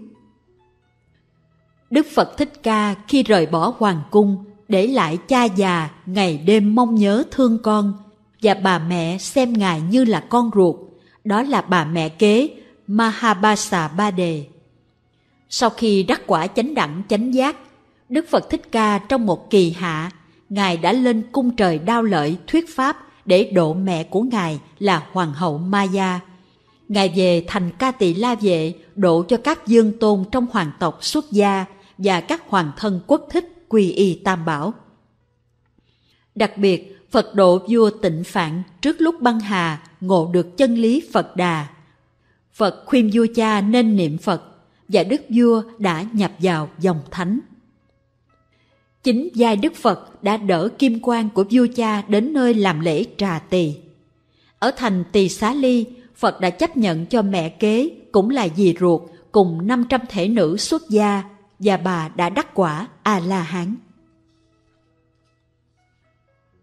Đức Phật Thích Ca khi rời bỏ hoàng cung, để lại cha già ngày đêm mong nhớ thương con, và bà mẹ xem ngài như là con ruột, đó là bà mẹ kế Mahabasa Ba Đề. Sau khi đắc quả chánh đẳng chánh giác, Đức Phật Thích Ca trong một kỳ hạ, Ngài đã lên cung trời đao lợi thuyết pháp để độ mẹ của Ngài là Hoàng hậu Maya. Ngài về thành ca tỳ la vệ độ cho các dương tôn trong hoàng tộc xuất gia và các hoàng thân quốc thích quy y tam bảo. Đặc biệt, Phật độ vua Tịnh Phạn trước lúc băng hà ngộ được chân lý Phật Đà Phật khuyên vua cha nên niệm Phật và đức vua đã nhập vào dòng thánh. Chính giai đức Phật đã đỡ kim quan của vua cha đến nơi làm lễ trà tỳ. Ở thành Tỳ Xá Ly, Phật đã chấp nhận cho mẹ kế cũng là dì ruột cùng 500 thể nữ xuất gia và bà đã đắc quả A-la-hán.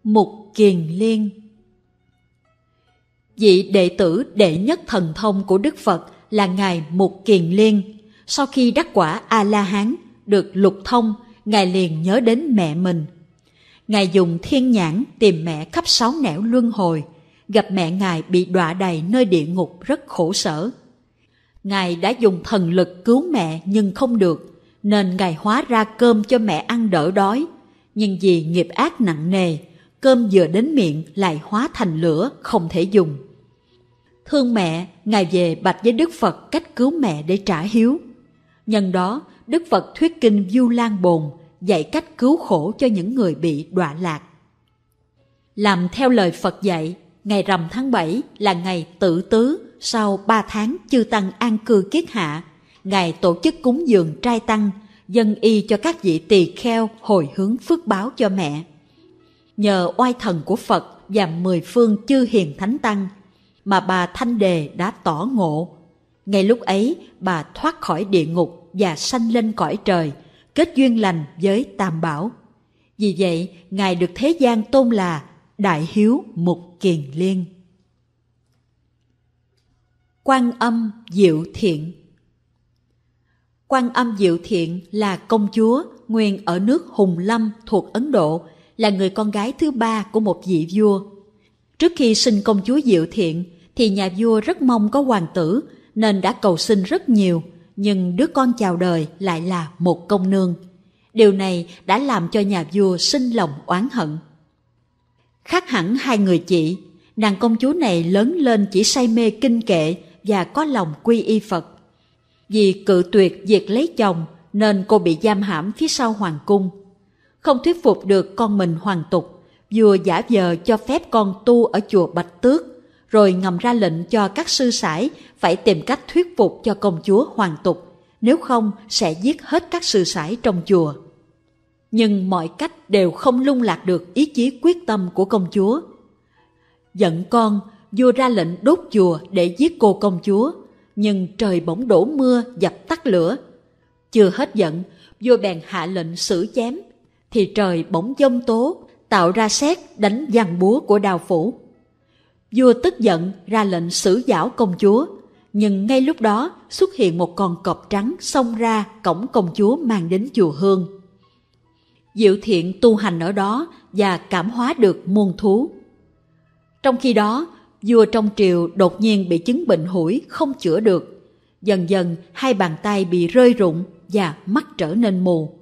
Mục Kiền Liên vị đệ tử đệ nhất thần thông của Đức Phật là Ngài Mục Kiền Liên. Sau khi đắc quả A-la-hán, được lục thông, Ngài liền nhớ đến mẹ mình. Ngài dùng thiên nhãn tìm mẹ khắp sáu nẻo luân hồi, gặp mẹ Ngài bị đọa đầy nơi địa ngục rất khổ sở. Ngài đã dùng thần lực cứu mẹ nhưng không được, nên Ngài hóa ra cơm cho mẹ ăn đỡ đói. Nhưng vì nghiệp ác nặng nề, cơm vừa đến miệng lại hóa thành lửa không thể dùng Thương mẹ, Ngài về bạch với Đức Phật cách cứu mẹ để trả hiếu. Nhân đó, Đức Phật thuyết kinh Du Lan Bồn, dạy cách cứu khổ cho những người bị đọa lạc. Làm theo lời Phật dạy, ngày rằm tháng 7 là ngày tự tứ sau 3 tháng chư tăng an cư kiết hạ. Ngài tổ chức cúng dường trai tăng, dân y cho các vị tỳ kheo hồi hướng phước báo cho mẹ. Nhờ oai thần của Phật và mười phương chư hiền thánh tăng – mà bà Thanh Đề đã tỏ ngộ. Ngay lúc ấy, bà thoát khỏi địa ngục và sanh lên cõi trời, kết duyên lành với Tam Bảo. Vì vậy, Ngài được thế gian tôn là Đại Hiếu Mục Kiền Liên. Quan âm Diệu Thiện Quan âm Diệu Thiện là công chúa nguyên ở nước Hùng Lâm thuộc Ấn Độ, là người con gái thứ ba của một vị vua. Trước khi sinh công chúa Diệu Thiện, thì nhà vua rất mong có hoàng tử nên đã cầu xin rất nhiều, nhưng đứa con chào đời lại là một công nương. Điều này đã làm cho nhà vua sinh lòng oán hận. Khác hẳn hai người chị, nàng công chúa này lớn lên chỉ say mê kinh kệ và có lòng quy y Phật. Vì cự tuyệt việc lấy chồng nên cô bị giam hãm phía sau hoàng cung. Không thuyết phục được con mình hoàng tục, vua giả vờ cho phép con tu ở chùa Bạch Tước rồi ngầm ra lệnh cho các sư sãi phải tìm cách thuyết phục cho công chúa hoàng tục, nếu không sẽ giết hết các sư sãi trong chùa. Nhưng mọi cách đều không lung lạc được ý chí quyết tâm của công chúa. Giận con, vua ra lệnh đốt chùa để giết cô công chúa, nhưng trời bỗng đổ mưa dập tắt lửa. Chưa hết giận, vua bèn hạ lệnh xử chém, thì trời bỗng giông tố, tạo ra xét đánh giằng búa của đào phủ Vua tức giận ra lệnh xử giảo công chúa, nhưng ngay lúc đó xuất hiện một con cọp trắng xông ra cổng công chúa mang đến chùa Hương. Diệu thiện tu hành ở đó và cảm hóa được muôn thú. Trong khi đó, vua trong triều đột nhiên bị chứng bệnh hủi không chữa được. Dần dần hai bàn tay bị rơi rụng và mắt trở nên mù.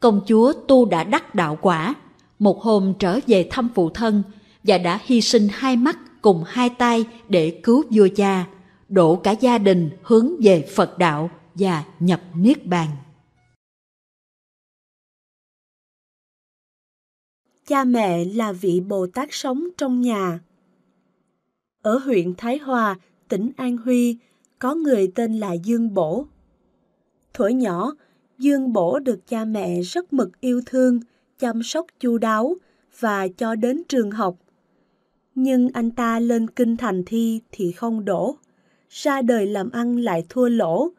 Công chúa tu đã đắc đạo quả, một hôm trở về thăm phụ thân và đã hy sinh hai mắt cùng hai tay để cứu vua cha, đổ cả gia đình hướng về Phật đạo và nhập Niết Bàn. Cha mẹ là vị Bồ Tát sống trong nhà. Ở huyện Thái Hòa, tỉnh An Huy, có người tên là Dương Bổ. Thuở nhỏ, Dương Bổ được cha mẹ rất mực yêu thương, chăm sóc chu đáo và cho đến trường học – nhưng anh ta lên kinh thành thi thì không đổ. Ra đời làm ăn lại thua lỗ,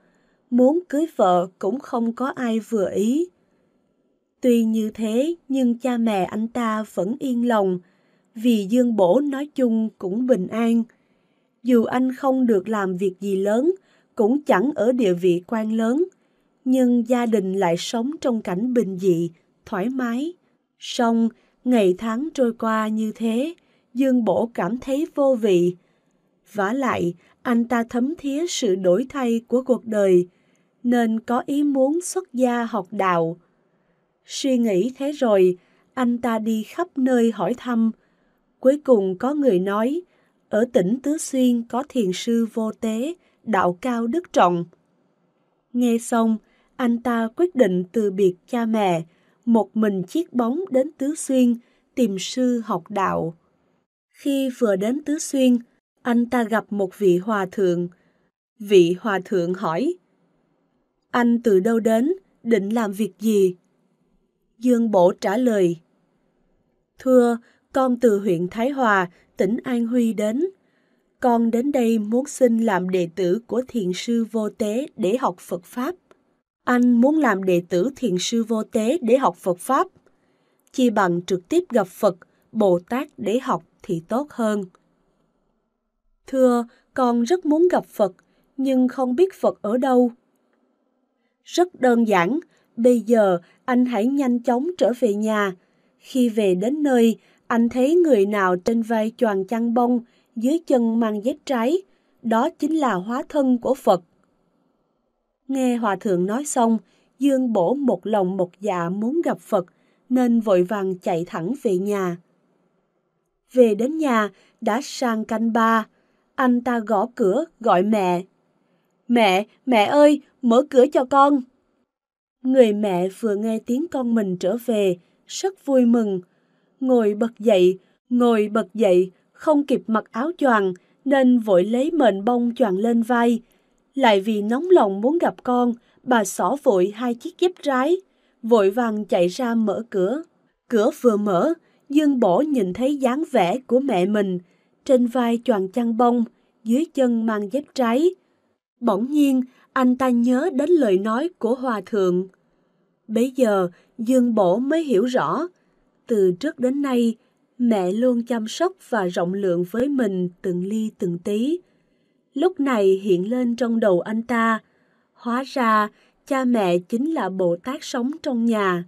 muốn cưới vợ cũng không có ai vừa ý. Tuy như thế nhưng cha mẹ anh ta vẫn yên lòng, vì Dương Bổ nói chung cũng bình an. Dù anh không được làm việc gì lớn, cũng chẳng ở địa vị quan lớn, nhưng gia đình lại sống trong cảnh bình dị, thoải mái. Song, ngày tháng trôi qua như thế, Dương Bổ cảm thấy vô vị. Vả lại, anh ta thấm thía sự đổi thay của cuộc đời, nên có ý muốn xuất gia học đạo. Suy nghĩ thế rồi, anh ta đi khắp nơi hỏi thăm. Cuối cùng có người nói, ở tỉnh Tứ Xuyên có thiền sư vô tế, đạo cao đức trọng. Nghe xong, anh ta quyết định từ biệt cha mẹ, một mình chiếc bóng đến Tứ Xuyên, tìm sư học đạo. Khi vừa đến Tứ Xuyên, anh ta gặp một vị hòa thượng. Vị hòa thượng hỏi, Anh từ đâu đến, định làm việc gì? Dương Bổ trả lời, Thưa, con từ huyện Thái Hòa, tỉnh An Huy đến. Con đến đây muốn xin làm đệ tử của thiền sư vô tế để học Phật Pháp. Anh muốn làm đệ tử thiền sư vô tế để học Phật Pháp. Chi bằng trực tiếp gặp Phật, Bồ Tát để học thì tốt hơn. Thưa, con rất muốn gặp Phật, nhưng không biết Phật ở đâu. Rất đơn giản, bây giờ anh hãy nhanh chóng trở về nhà. Khi về đến nơi, anh thấy người nào trên vai tròn chăn bông, dưới chân mang dép trái, đó chính là hóa thân của Phật. Nghe Hòa Thượng nói xong, Dương bổ một lòng một dạ muốn gặp Phật, nên vội vàng chạy thẳng về nhà. Về đến nhà, đã sang canh ba. Anh ta gõ cửa gọi mẹ. Mẹ, mẹ ơi, mở cửa cho con. Người mẹ vừa nghe tiếng con mình trở về, rất vui mừng. Ngồi bật dậy, ngồi bật dậy, không kịp mặc áo choàng nên vội lấy mền bông choàng lên vai. Lại vì nóng lòng muốn gặp con, bà xỏ vội hai chiếc dép trái, vội vàng chạy ra mở cửa. Cửa vừa mở, Dương Bổ nhìn thấy dáng vẻ của mẹ mình, trên vai choàng chăn bông, dưới chân mang dép trái. Bỗng nhiên, anh ta nhớ đến lời nói của Hòa Thượng. Bây giờ, Dương Bổ mới hiểu rõ. Từ trước đến nay, mẹ luôn chăm sóc và rộng lượng với mình từng ly từng tí. Lúc này hiện lên trong đầu anh ta, hóa ra cha mẹ chính là Bồ Tát sống trong nhà.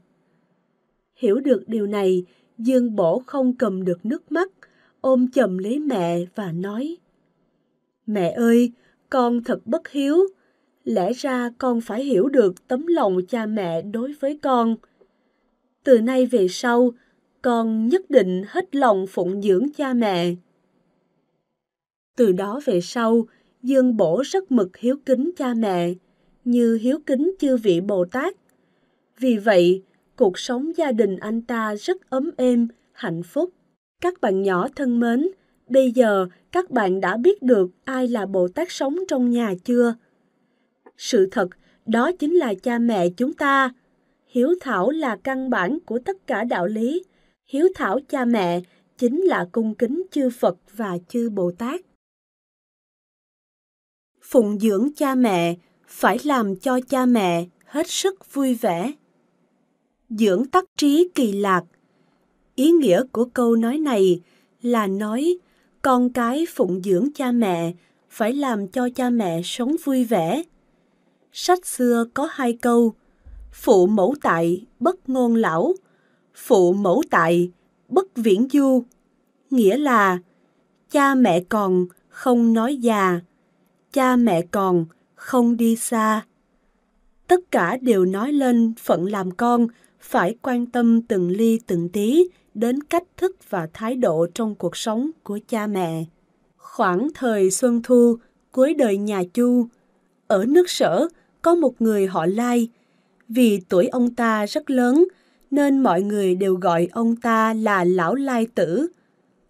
Hiểu được điều này, Dương bổ không cầm được nước mắt, ôm chầm lấy mẹ và nói Mẹ ơi, con thật bất hiếu, lẽ ra con phải hiểu được tấm lòng cha mẹ đối với con. Từ nay về sau, con nhất định hết lòng phụng dưỡng cha mẹ. Từ đó về sau, Dương Bổ rất mực hiếu kính cha mẹ, như hiếu kính chư vị Bồ Tát. Vì vậy, cuộc sống gia đình anh ta rất ấm êm, hạnh phúc. Các bạn nhỏ thân mến, bây giờ các bạn đã biết được ai là Bồ Tát sống trong nhà chưa? Sự thật, đó chính là cha mẹ chúng ta. Hiếu thảo là căn bản của tất cả đạo lý. Hiếu thảo cha mẹ chính là cung kính chư Phật và chư Bồ Tát. Phụng dưỡng cha mẹ phải làm cho cha mẹ hết sức vui vẻ dưỡng tắc trí kỳ lạc. Ý nghĩa của câu nói này là nói con cái phụng dưỡng cha mẹ phải làm cho cha mẹ sống vui vẻ. Sách xưa có hai câu, phụ mẫu tại bất ngôn lão, phụ mẫu tại bất viễn du, nghĩa là cha mẹ còn không nói già, cha mẹ còn không đi xa. Tất cả đều nói lên phận làm con – phải quan tâm từng ly từng tí đến cách thức và thái độ trong cuộc sống của cha mẹ. Khoảng thời Xuân Thu, cuối đời nhà Chu, ở nước sở có một người họ Lai. Vì tuổi ông ta rất lớn nên mọi người đều gọi ông ta là Lão Lai Tử.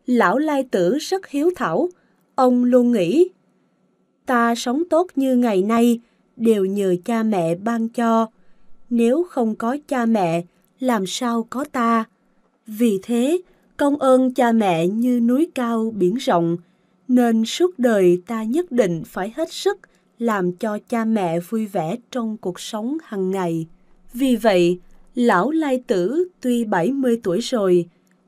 Lão Lai Tử rất hiếu thảo, ông luôn nghĩ ta sống tốt như ngày nay đều nhờ cha mẹ ban cho nếu không có cha mẹ, làm sao có ta? Vì thế, công ơn cha mẹ như núi cao biển rộng, nên suốt đời ta nhất định phải hết sức làm cho cha mẹ vui vẻ trong cuộc sống hàng ngày. Vì vậy, lão Lai Tử tuy 70 tuổi rồi,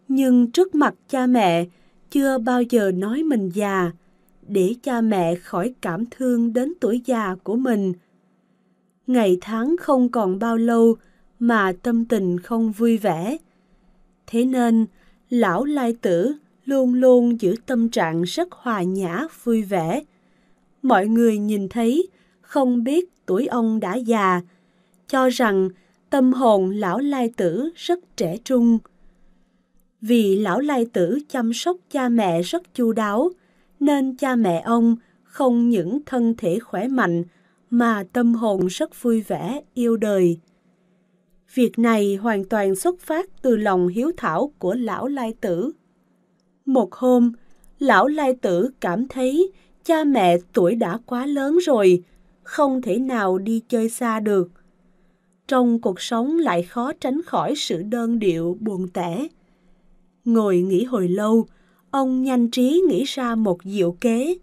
nhưng trước mặt cha mẹ chưa bao giờ nói mình già, để cha mẹ khỏi cảm thương đến tuổi già của mình – ngày tháng không còn bao lâu mà tâm tình không vui vẻ. Thế nên, lão lai tử luôn luôn giữ tâm trạng rất hòa nhã, vui vẻ. Mọi người nhìn thấy, không biết tuổi ông đã già, cho rằng tâm hồn lão lai tử rất trẻ trung. Vì lão lai tử chăm sóc cha mẹ rất chu đáo, nên cha mẹ ông không những thân thể khỏe mạnh mà tâm hồn rất vui vẻ, yêu đời. Việc này hoàn toàn xuất phát từ lòng hiếu thảo của lão lai tử. Một hôm, lão lai tử cảm thấy cha mẹ tuổi đã quá lớn rồi, không thể nào đi chơi xa được. Trong cuộc sống lại khó tránh khỏi sự đơn điệu buồn tẻ. Ngồi nghỉ hồi lâu, ông nhanh trí nghĩ ra một diệu kế.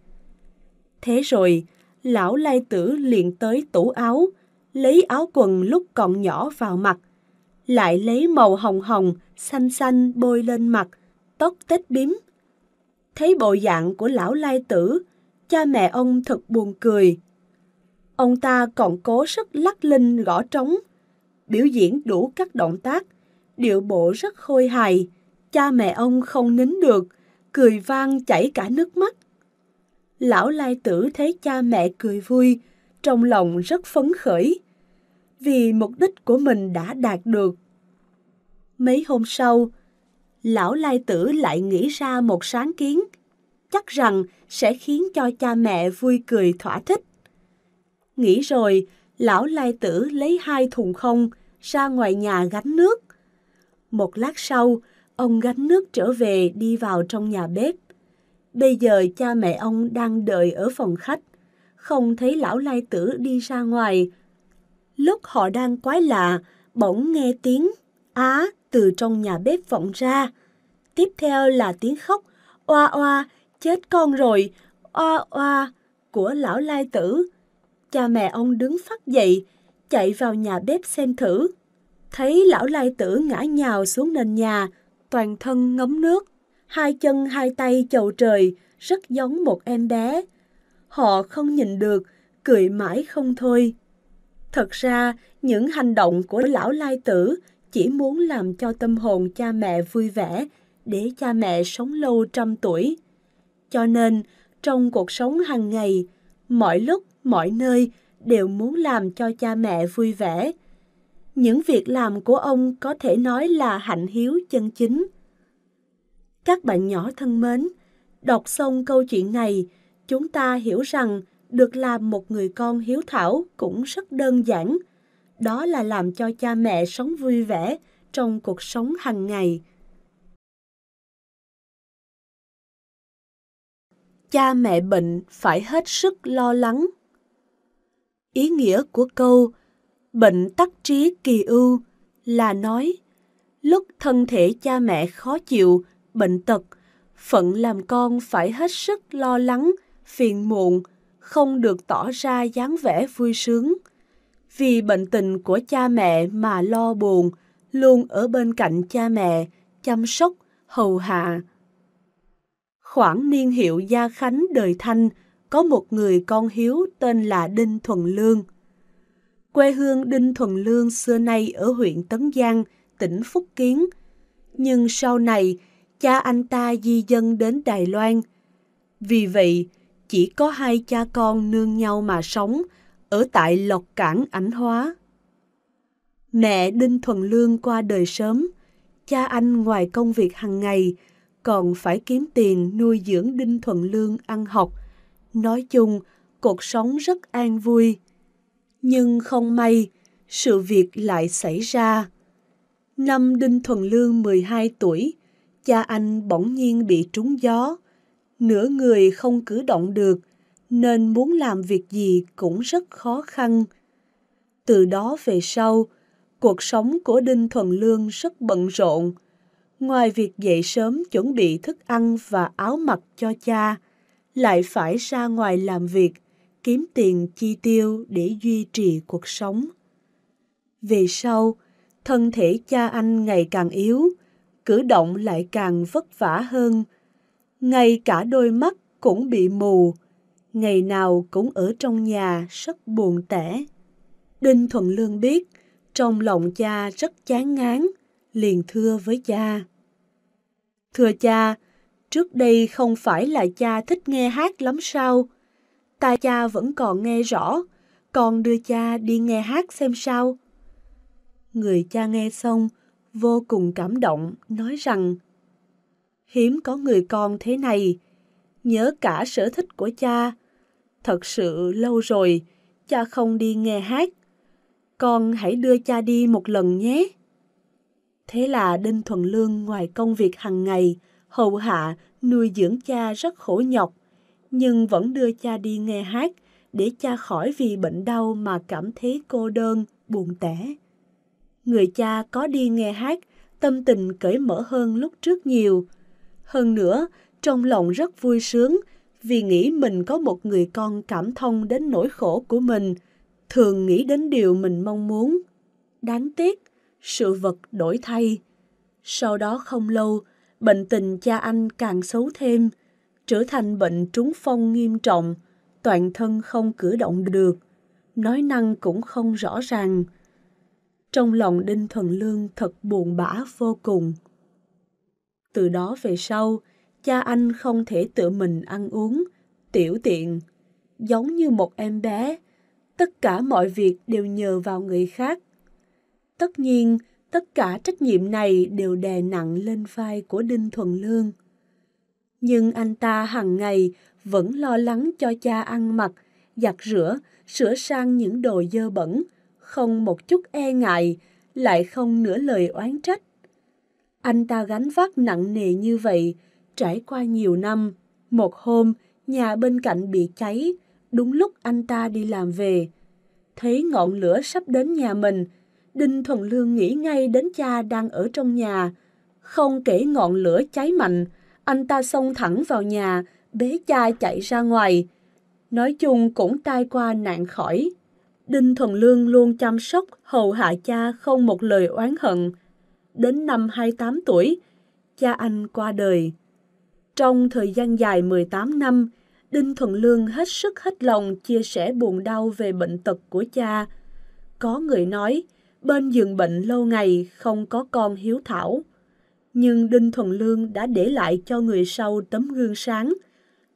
Thế rồi, lão lai tử liền tới tủ áo, lấy áo quần lúc còn nhỏ vào mặt, lại lấy màu hồng hồng, xanh xanh bôi lên mặt, tóc tết bím. Thấy bộ dạng của lão lai tử, cha mẹ ông thật buồn cười. Ông ta còn cố sức lắc linh gõ trống, biểu diễn đủ các động tác, điệu bộ rất khôi hài. Cha mẹ ông không nín được, cười vang chảy cả nước mắt lão lai tử thấy cha mẹ cười vui, trong lòng rất phấn khởi, vì mục đích của mình đã đạt được. Mấy hôm sau, lão lai tử lại nghĩ ra một sáng kiến, chắc rằng sẽ khiến cho cha mẹ vui cười thỏa thích. Nghĩ rồi, lão lai tử lấy hai thùng không ra ngoài nhà gánh nước. Một lát sau, ông gánh nước trở về đi vào trong nhà bếp Bây giờ cha mẹ ông đang đợi ở phòng khách, không thấy lão lai tử đi ra ngoài. Lúc họ đang quái lạ, bỗng nghe tiếng á từ trong nhà bếp vọng ra. Tiếp theo là tiếng khóc, oa oa, chết con rồi, oa oa của lão lai tử. Cha mẹ ông đứng phát dậy, chạy vào nhà bếp xem thử. Thấy lão lai tử ngã nhào xuống nền nhà, toàn thân ngấm nước hai chân hai tay chầu trời, rất giống một em bé. Họ không nhìn được, cười mãi không thôi. Thật ra, những hành động của lão lai tử chỉ muốn làm cho tâm hồn cha mẹ vui vẻ để cha mẹ sống lâu trăm tuổi. Cho nên, trong cuộc sống hàng ngày, mọi lúc, mọi nơi đều muốn làm cho cha mẹ vui vẻ. Những việc làm của ông có thể nói là hạnh hiếu chân chính. Các bạn nhỏ thân mến, đọc xong câu chuyện này, chúng ta hiểu rằng được làm một người con hiếu thảo cũng rất đơn giản. Đó là làm cho cha mẹ sống vui vẻ trong cuộc sống hàng ngày. Cha mẹ bệnh phải hết sức lo lắng. Ý nghĩa của câu bệnh tắc trí kỳ ưu là nói lúc thân thể cha mẹ khó chịu bệnh tật, phận làm con phải hết sức lo lắng, phiền muộn, không được tỏ ra dáng vẻ vui sướng. Vì bệnh tình của cha mẹ mà lo buồn, luôn ở bên cạnh cha mẹ, chăm sóc, hầu hạ. Khoảng niên hiệu Gia Khánh đời Thanh, có một người con hiếu tên là Đinh Thuần Lương. Quê hương Đinh Thuần Lương xưa nay ở huyện Tấn Giang, tỉnh Phúc Kiến. Nhưng sau này, cha anh ta di dân đến Đài Loan. Vì vậy, chỉ có hai cha con nương nhau mà sống ở tại Lộc Cảng Ảnh Hóa. Mẹ Đinh Thuần Lương qua đời sớm, cha anh ngoài công việc hàng ngày còn phải kiếm tiền nuôi dưỡng Đinh Thuần Lương ăn học. Nói chung, cuộc sống rất an vui. Nhưng không may, sự việc lại xảy ra. Năm Đinh Thuần Lương 12 tuổi, cha anh bỗng nhiên bị trúng gió, nửa người không cử động được, nên muốn làm việc gì cũng rất khó khăn. Từ đó về sau, cuộc sống của Đinh Thuần Lương rất bận rộn. Ngoài việc dậy sớm chuẩn bị thức ăn và áo mặc cho cha, lại phải ra ngoài làm việc, kiếm tiền chi tiêu để duy trì cuộc sống. Về sau, thân thể cha anh ngày càng yếu, cử động lại càng vất vả hơn. Ngay cả đôi mắt cũng bị mù, ngày nào cũng ở trong nhà rất buồn tẻ. Đinh Thuận Lương biết, trong lòng cha rất chán ngán, liền thưa với cha. Thưa cha, trước đây không phải là cha thích nghe hát lắm sao? Tai cha vẫn còn nghe rõ, con đưa cha đi nghe hát xem sao. Người cha nghe xong, vô cùng cảm động, nói rằng Hiếm có người con thế này, nhớ cả sở thích của cha. Thật sự lâu rồi, cha không đi nghe hát. Con hãy đưa cha đi một lần nhé. Thế là Đinh Thuận Lương ngoài công việc hàng ngày, hầu hạ, nuôi dưỡng cha rất khổ nhọc, nhưng vẫn đưa cha đi nghe hát để cha khỏi vì bệnh đau mà cảm thấy cô đơn, buồn tẻ người cha có đi nghe hát, tâm tình cởi mở hơn lúc trước nhiều. Hơn nữa, trong lòng rất vui sướng vì nghĩ mình có một người con cảm thông đến nỗi khổ của mình, thường nghĩ đến điều mình mong muốn. Đáng tiếc, sự vật đổi thay. Sau đó không lâu, bệnh tình cha anh càng xấu thêm, trở thành bệnh trúng phong nghiêm trọng, toàn thân không cử động được, nói năng cũng không rõ ràng. Trong lòng Đinh Thuần Lương thật buồn bã vô cùng. Từ đó về sau, cha anh không thể tự mình ăn uống, tiểu tiện, giống như một em bé. Tất cả mọi việc đều nhờ vào người khác. Tất nhiên, tất cả trách nhiệm này đều đè nặng lên vai của Đinh Thuần Lương. Nhưng anh ta hàng ngày vẫn lo lắng cho cha ăn mặc, giặt rửa, sửa sang những đồ dơ bẩn, không một chút e ngại, lại không nửa lời oán trách. Anh ta gánh vác nặng nề như vậy, trải qua nhiều năm. Một hôm, nhà bên cạnh bị cháy, đúng lúc anh ta đi làm về. Thấy ngọn lửa sắp đến nhà mình, Đinh Thuần Lương nghĩ ngay đến cha đang ở trong nhà. Không kể ngọn lửa cháy mạnh, anh ta xông thẳng vào nhà, bế cha chạy ra ngoài. Nói chung cũng tai qua nạn khỏi. Đinh Thuần Lương luôn chăm sóc, hầu hạ cha không một lời oán hận. Đến năm 28 tuổi, cha anh qua đời. Trong thời gian dài 18 năm, Đinh Thuần Lương hết sức hết lòng chia sẻ buồn đau về bệnh tật của cha. Có người nói, bên giường bệnh lâu ngày không có con hiếu thảo. Nhưng Đinh Thuần Lương đã để lại cho người sau tấm gương sáng.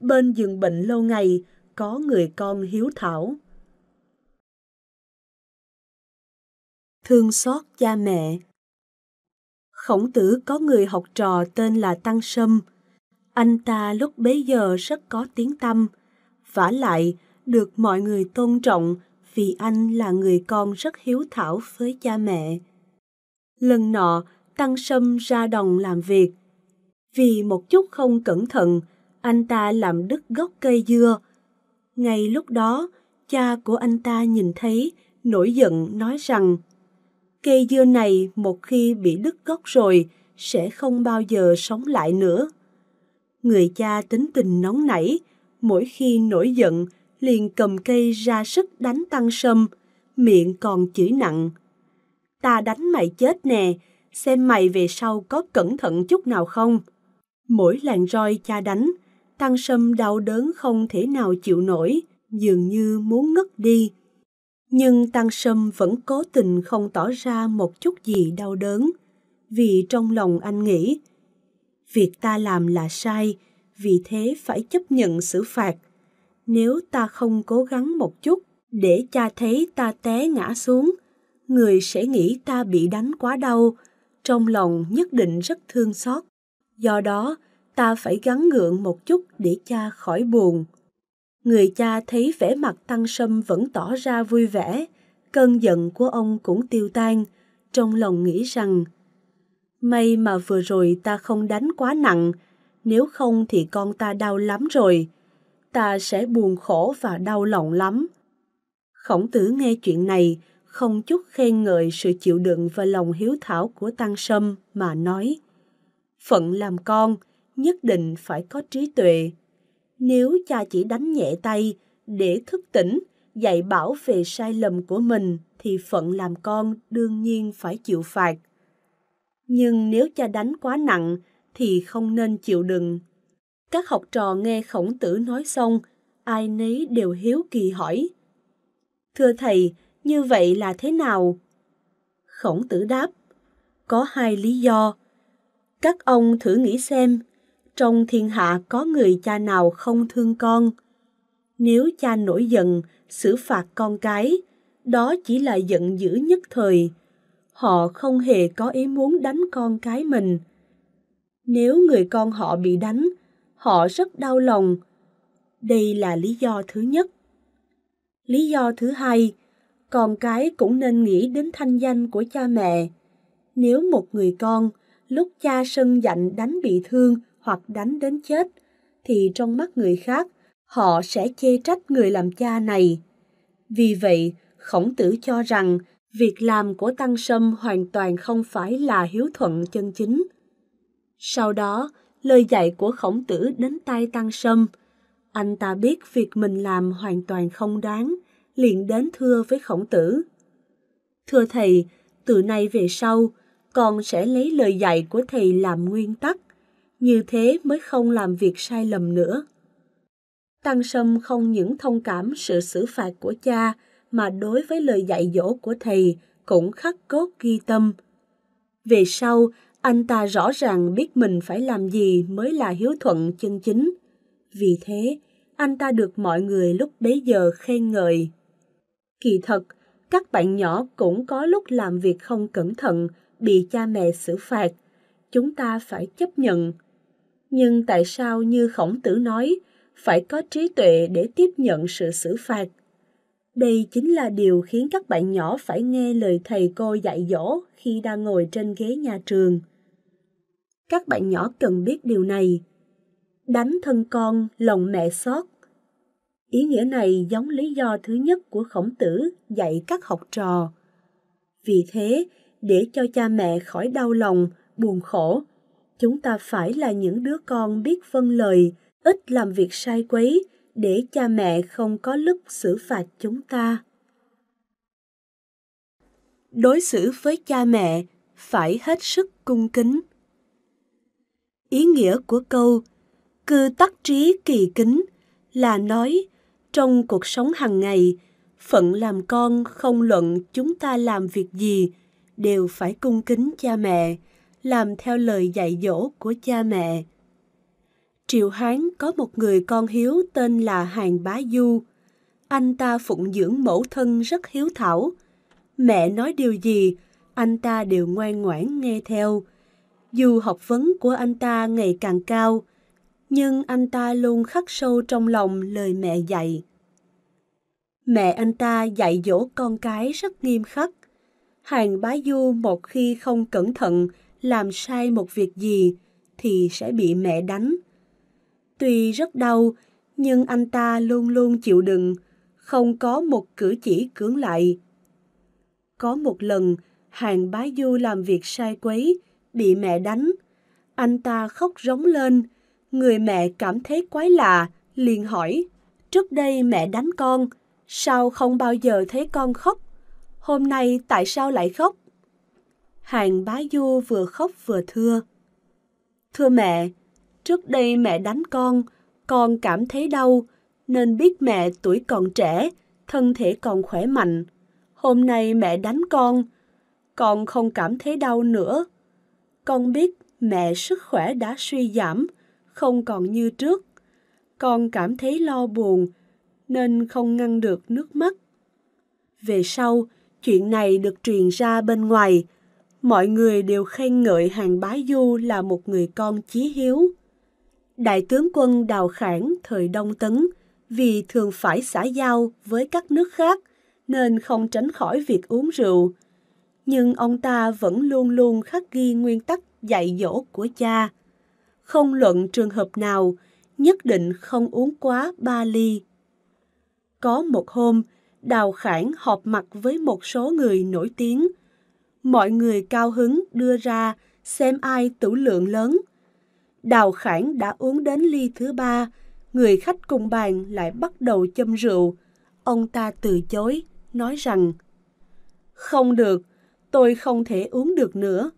Bên giường bệnh lâu ngày có người con hiếu thảo. thương xót cha mẹ. Khổng tử có người học trò tên là Tăng Sâm. Anh ta lúc bấy giờ rất có tiếng tâm vả lại được mọi người tôn trọng vì anh là người con rất hiếu thảo với cha mẹ. Lần nọ, Tăng Sâm ra đồng làm việc. Vì một chút không cẩn thận, anh ta làm đứt gốc cây dưa. Ngay lúc đó, cha của anh ta nhìn thấy, nổi giận nói rằng cây dưa này một khi bị đứt gốc rồi sẽ không bao giờ sống lại nữa. Người cha tính tình nóng nảy, mỗi khi nổi giận liền cầm cây ra sức đánh tăng sâm, miệng còn chửi nặng. Ta đánh mày chết nè, xem mày về sau có cẩn thận chút nào không. Mỗi làn roi cha đánh, tăng sâm đau đớn không thể nào chịu nổi, dường như muốn ngất đi nhưng tăng sâm vẫn cố tình không tỏ ra một chút gì đau đớn vì trong lòng anh nghĩ việc ta làm là sai vì thế phải chấp nhận xử phạt nếu ta không cố gắng một chút để cha thấy ta té ngã xuống người sẽ nghĩ ta bị đánh quá đau trong lòng nhất định rất thương xót do đó ta phải gắng gượng một chút để cha khỏi buồn người cha thấy vẻ mặt tăng sâm vẫn tỏ ra vui vẻ, cơn giận của ông cũng tiêu tan, trong lòng nghĩ rằng May mà vừa rồi ta không đánh quá nặng, nếu không thì con ta đau lắm rồi. Ta sẽ buồn khổ và đau lòng lắm. Khổng tử nghe chuyện này, không chút khen ngợi sự chịu đựng và lòng hiếu thảo của Tăng Sâm mà nói Phận làm con, nhất định phải có trí tuệ. Nếu cha chỉ đánh nhẹ tay để thức tỉnh, dạy bảo về sai lầm của mình thì phận làm con đương nhiên phải chịu phạt. Nhưng nếu cha đánh quá nặng thì không nên chịu đựng. Các học trò nghe khổng tử nói xong, ai nấy đều hiếu kỳ hỏi. Thưa thầy, như vậy là thế nào? Khổng tử đáp, có hai lý do. Các ông thử nghĩ xem, trong thiên hạ có người cha nào không thương con. Nếu cha nổi giận, xử phạt con cái, đó chỉ là giận dữ nhất thời. Họ không hề có ý muốn đánh con cái mình. Nếu người con họ bị đánh, họ rất đau lòng. Đây là lý do thứ nhất. Lý do thứ hai, con cái cũng nên nghĩ đến thanh danh của cha mẹ. Nếu một người con, lúc cha sân dạnh đánh bị thương hoặc đánh đến chết, thì trong mắt người khác, họ sẽ chê trách người làm cha này. Vì vậy, Khổng Tử cho rằng việc làm của Tăng Sâm hoàn toàn không phải là hiếu thuận chân chính. Sau đó, lời dạy của Khổng Tử đến tai Tăng Sâm. Anh ta biết việc mình làm hoàn toàn không đáng, liền đến thưa với Khổng Tử. Thưa thầy, từ nay về sau, con sẽ lấy lời dạy của thầy làm nguyên tắc như thế mới không làm việc sai lầm nữa. Tăng Sâm không những thông cảm sự xử phạt của cha mà đối với lời dạy dỗ của thầy cũng khắc cốt ghi tâm. Về sau, anh ta rõ ràng biết mình phải làm gì mới là hiếu thuận chân chính. Vì thế, anh ta được mọi người lúc bấy giờ khen ngợi. Kỳ thật, các bạn nhỏ cũng có lúc làm việc không cẩn thận, bị cha mẹ xử phạt. Chúng ta phải chấp nhận nhưng tại sao như khổng tử nói phải có trí tuệ để tiếp nhận sự xử phạt đây chính là điều khiến các bạn nhỏ phải nghe lời thầy cô dạy dỗ khi đang ngồi trên ghế nhà trường các bạn nhỏ cần biết điều này đánh thân con lòng mẹ xót ý nghĩa này giống lý do thứ nhất của khổng tử dạy các học trò vì thế để cho cha mẹ khỏi đau lòng buồn khổ chúng ta phải là những đứa con biết vâng lời, ít làm việc sai quấy để cha mẹ không có lúc xử phạt chúng ta. Đối xử với cha mẹ phải hết sức cung kính. Ý nghĩa của câu cư tắc trí kỳ kính là nói trong cuộc sống hàng ngày, phận làm con không luận chúng ta làm việc gì đều phải cung kính cha mẹ làm theo lời dạy dỗ của cha mẹ. Triệu Hán có một người con hiếu tên là Hàng Bá Du. Anh ta phụng dưỡng mẫu thân rất hiếu thảo. Mẹ nói điều gì, anh ta đều ngoan ngoãn nghe theo. Dù học vấn của anh ta ngày càng cao, nhưng anh ta luôn khắc sâu trong lòng lời mẹ dạy. Mẹ anh ta dạy dỗ con cái rất nghiêm khắc. Hàng Bá Du một khi không cẩn thận làm sai một việc gì thì sẽ bị mẹ đánh. Tuy rất đau, nhưng anh ta luôn luôn chịu đựng, không có một cử chỉ cưỡng lại. Có một lần, hàng bá du làm việc sai quấy, bị mẹ đánh. Anh ta khóc rống lên, người mẹ cảm thấy quái lạ, liền hỏi, trước đây mẹ đánh con, sao không bao giờ thấy con khóc? Hôm nay tại sao lại khóc? Hàng bá du vừa khóc vừa thưa. Thưa mẹ, trước đây mẹ đánh con, con cảm thấy đau, nên biết mẹ tuổi còn trẻ, thân thể còn khỏe mạnh. Hôm nay mẹ đánh con, con không cảm thấy đau nữa. Con biết mẹ sức khỏe đã suy giảm, không còn như trước. Con cảm thấy lo buồn, nên không ngăn được nước mắt. Về sau, chuyện này được truyền ra bên ngoài, mọi người đều khen ngợi hàng bá du là một người con chí hiếu. Đại tướng quân Đào Khảng thời Đông Tấn vì thường phải xã giao với các nước khác nên không tránh khỏi việc uống rượu. Nhưng ông ta vẫn luôn luôn khắc ghi nguyên tắc dạy dỗ của cha. Không luận trường hợp nào, nhất định không uống quá ba ly. Có một hôm, Đào Khảng họp mặt với một số người nổi tiếng – mọi người cao hứng đưa ra xem ai tủ lượng lớn. Đào Khải đã uống đến ly thứ ba, người khách cùng bàn lại bắt đầu châm rượu. Ông ta từ chối, nói rằng Không được, tôi không thể uống được nữa.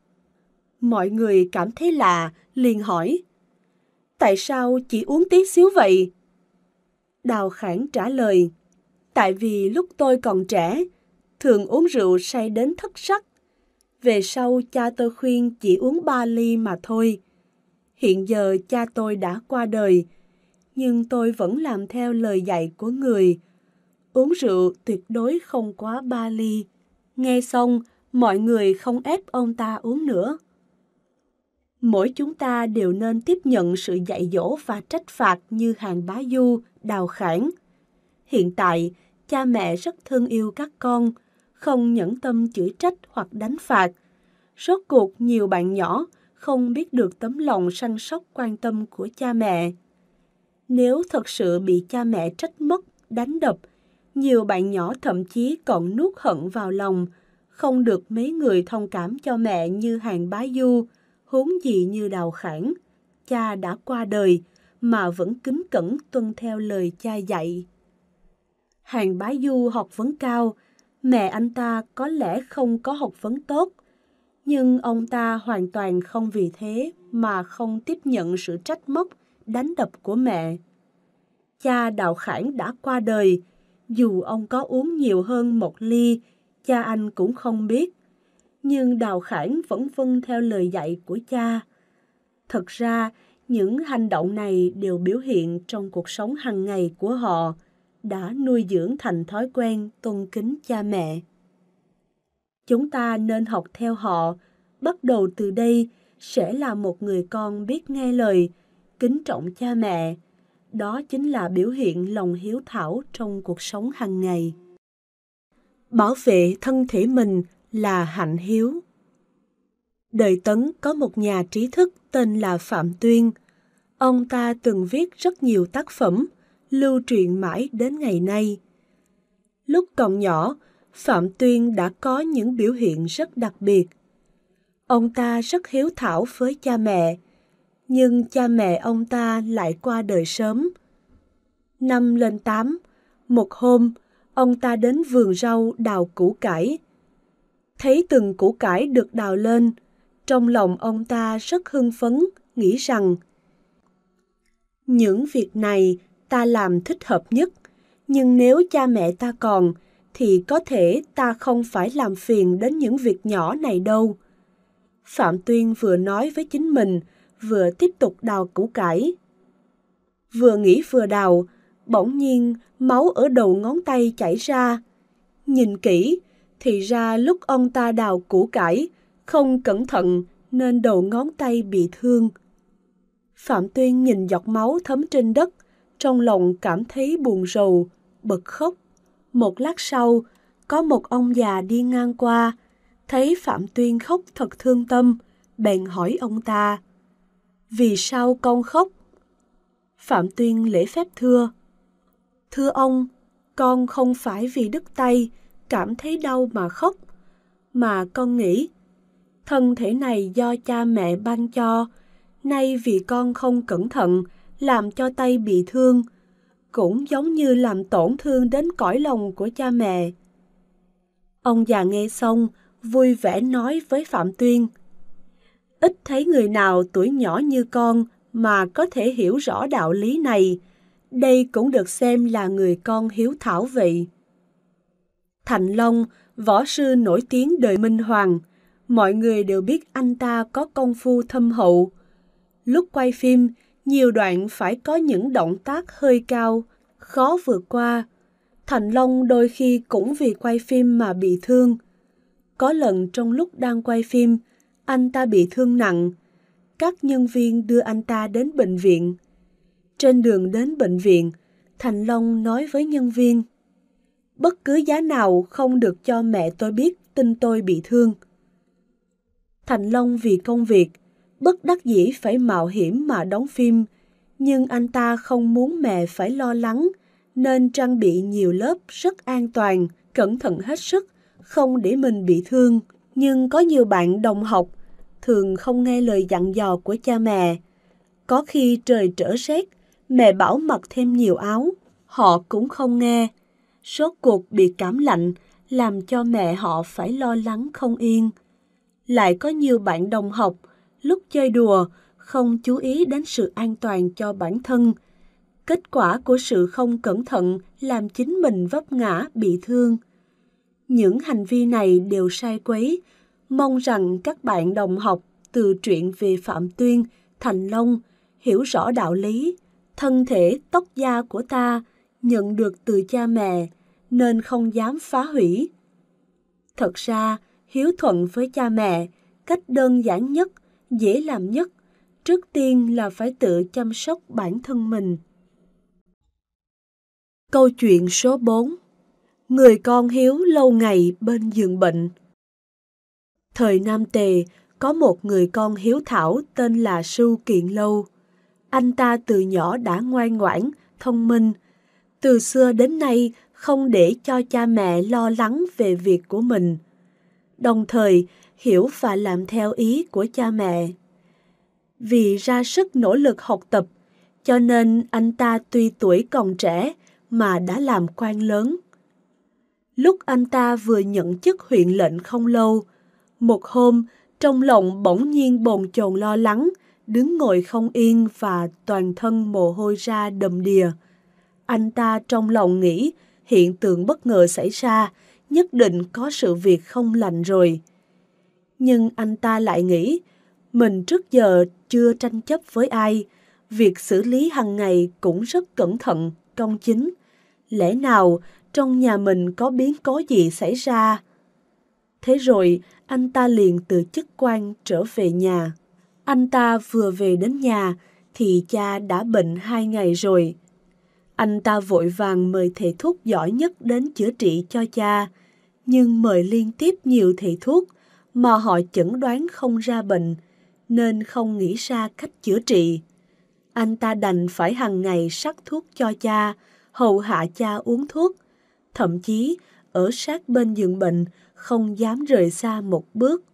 Mọi người cảm thấy lạ, liền hỏi Tại sao chỉ uống tí xíu vậy? Đào Khản trả lời Tại vì lúc tôi còn trẻ, thường uống rượu say đến thất sắc, về sau cha tôi khuyên chỉ uống ba ly mà thôi. Hiện giờ cha tôi đã qua đời, nhưng tôi vẫn làm theo lời dạy của người. Uống rượu tuyệt đối không quá ba ly. Nghe xong, mọi người không ép ông ta uống nữa. Mỗi chúng ta đều nên tiếp nhận sự dạy dỗ và trách phạt như hàng bá du, đào khảng. Hiện tại, cha mẹ rất thương yêu các con – không nhẫn tâm chửi trách hoặc đánh phạt. Rốt cuộc nhiều bạn nhỏ không biết được tấm lòng săn sóc quan tâm của cha mẹ. Nếu thật sự bị cha mẹ trách mất, đánh đập, nhiều bạn nhỏ thậm chí còn nuốt hận vào lòng, không được mấy người thông cảm cho mẹ như hàng bá du, huống gì như đào khản. Cha đã qua đời mà vẫn kính cẩn tuân theo lời cha dạy. Hàng bá du học vấn cao, mẹ anh ta có lẽ không có học vấn tốt, nhưng ông ta hoàn toàn không vì thế mà không tiếp nhận sự trách móc, đánh đập của mẹ. Cha Đạo Khải đã qua đời, dù ông có uống nhiều hơn một ly, cha anh cũng không biết. Nhưng Đào Khải vẫn vâng theo lời dạy của cha. Thật ra, những hành động này đều biểu hiện trong cuộc sống hàng ngày của họ – đã nuôi dưỡng thành thói quen tôn kính cha mẹ. Chúng ta nên học theo họ, bắt đầu từ đây sẽ là một người con biết nghe lời, kính trọng cha mẹ. Đó chính là biểu hiện lòng hiếu thảo trong cuộc sống hàng ngày. Bảo vệ thân thể mình là hạnh hiếu. Đời Tấn có một nhà trí thức tên là Phạm Tuyên. Ông ta từng viết rất nhiều tác phẩm lưu truyền mãi đến ngày nay. Lúc còn nhỏ, Phạm Tuyên đã có những biểu hiện rất đặc biệt. Ông ta rất hiếu thảo với cha mẹ, nhưng cha mẹ ông ta lại qua đời sớm. Năm lên tám, một hôm, ông ta đến vườn rau đào củ cải. Thấy từng củ cải được đào lên, trong lòng ông ta rất hưng phấn, nghĩ rằng những việc này ta làm thích hợp nhất nhưng nếu cha mẹ ta còn thì có thể ta không phải làm phiền đến những việc nhỏ này đâu phạm tuyên vừa nói với chính mình vừa tiếp tục đào củ cải vừa nghĩ vừa đào bỗng nhiên máu ở đầu ngón tay chảy ra nhìn kỹ thì ra lúc ông ta đào củ cải không cẩn thận nên đầu ngón tay bị thương phạm tuyên nhìn giọt máu thấm trên đất trong lòng cảm thấy buồn rầu, bật khóc. Một lát sau, có một ông già đi ngang qua, thấy Phạm Tuyên khóc thật thương tâm, bèn hỏi ông ta, Vì sao con khóc? Phạm Tuyên lễ phép thưa, Thưa ông, con không phải vì đứt tay, cảm thấy đau mà khóc, mà con nghĩ, thân thể này do cha mẹ ban cho, nay vì con không cẩn thận làm cho tay bị thương, cũng giống như làm tổn thương đến cõi lòng của cha mẹ. Ông già nghe xong, vui vẻ nói với Phạm Tuyên. Ít thấy người nào tuổi nhỏ như con mà có thể hiểu rõ đạo lý này. Đây cũng được xem là người con hiếu thảo vậy. Thành Long, võ sư nổi tiếng đời Minh Hoàng, mọi người đều biết anh ta có công phu thâm hậu. Lúc quay phim, nhiều đoạn phải có những động tác hơi cao, khó vượt qua. Thành Long đôi khi cũng vì quay phim mà bị thương. Có lần trong lúc đang quay phim, anh ta bị thương nặng. Các nhân viên đưa anh ta đến bệnh viện. Trên đường đến bệnh viện, Thành Long nói với nhân viên, bất cứ giá nào không được cho mẹ tôi biết tin tôi bị thương. Thành Long vì công việc, bất đắc dĩ phải mạo hiểm mà đóng phim, nhưng anh ta không muốn mẹ phải lo lắng nên trang bị nhiều lớp rất an toàn, cẩn thận hết sức, không để mình bị thương. Nhưng có nhiều bạn đồng học thường không nghe lời dặn dò của cha mẹ. Có khi trời trở rét, mẹ bảo mặc thêm nhiều áo, họ cũng không nghe. Sốt cuộc bị cảm lạnh làm cho mẹ họ phải lo lắng không yên. Lại có nhiều bạn đồng học lúc chơi đùa, không chú ý đến sự an toàn cho bản thân. Kết quả của sự không cẩn thận làm chính mình vấp ngã, bị thương. Những hành vi này đều sai quấy. Mong rằng các bạn đồng học từ truyện về Phạm Tuyên, Thành Long hiểu rõ đạo lý, thân thể, tóc da của ta nhận được từ cha mẹ nên không dám phá hủy. Thật ra, hiếu thuận với cha mẹ, cách đơn giản nhất – dễ làm nhất trước tiên là phải tự chăm sóc bản thân mình. Câu chuyện số 4 Người con hiếu lâu ngày bên giường bệnh Thời Nam Tề có một người con hiếu thảo tên là Sưu Kiện Lâu. Anh ta từ nhỏ đã ngoan ngoãn, thông minh. Từ xưa đến nay không để cho cha mẹ lo lắng về việc của mình. Đồng thời, hiểu và làm theo ý của cha mẹ. Vì ra sức nỗ lực học tập, cho nên anh ta tuy tuổi còn trẻ mà đã làm quan lớn. Lúc anh ta vừa nhận chức huyện lệnh không lâu, một hôm trong lòng bỗng nhiên bồn chồn lo lắng, đứng ngồi không yên và toàn thân mồ hôi ra đầm đìa. Anh ta trong lòng nghĩ hiện tượng bất ngờ xảy ra, nhất định có sự việc không lành rồi nhưng anh ta lại nghĩ mình trước giờ chưa tranh chấp với ai, việc xử lý hàng ngày cũng rất cẩn thận, công chính. Lẽ nào trong nhà mình có biến cố gì xảy ra? Thế rồi, anh ta liền từ chức quan trở về nhà. Anh ta vừa về đến nhà thì cha đã bệnh hai ngày rồi. Anh ta vội vàng mời thầy thuốc giỏi nhất đến chữa trị cho cha, nhưng mời liên tiếp nhiều thầy thuốc mà họ chẩn đoán không ra bệnh nên không nghĩ ra cách chữa trị. Anh ta đành phải hàng ngày sắc thuốc cho cha, hầu hạ cha uống thuốc. Thậm chí, ở sát bên giường bệnh, không dám rời xa một bước.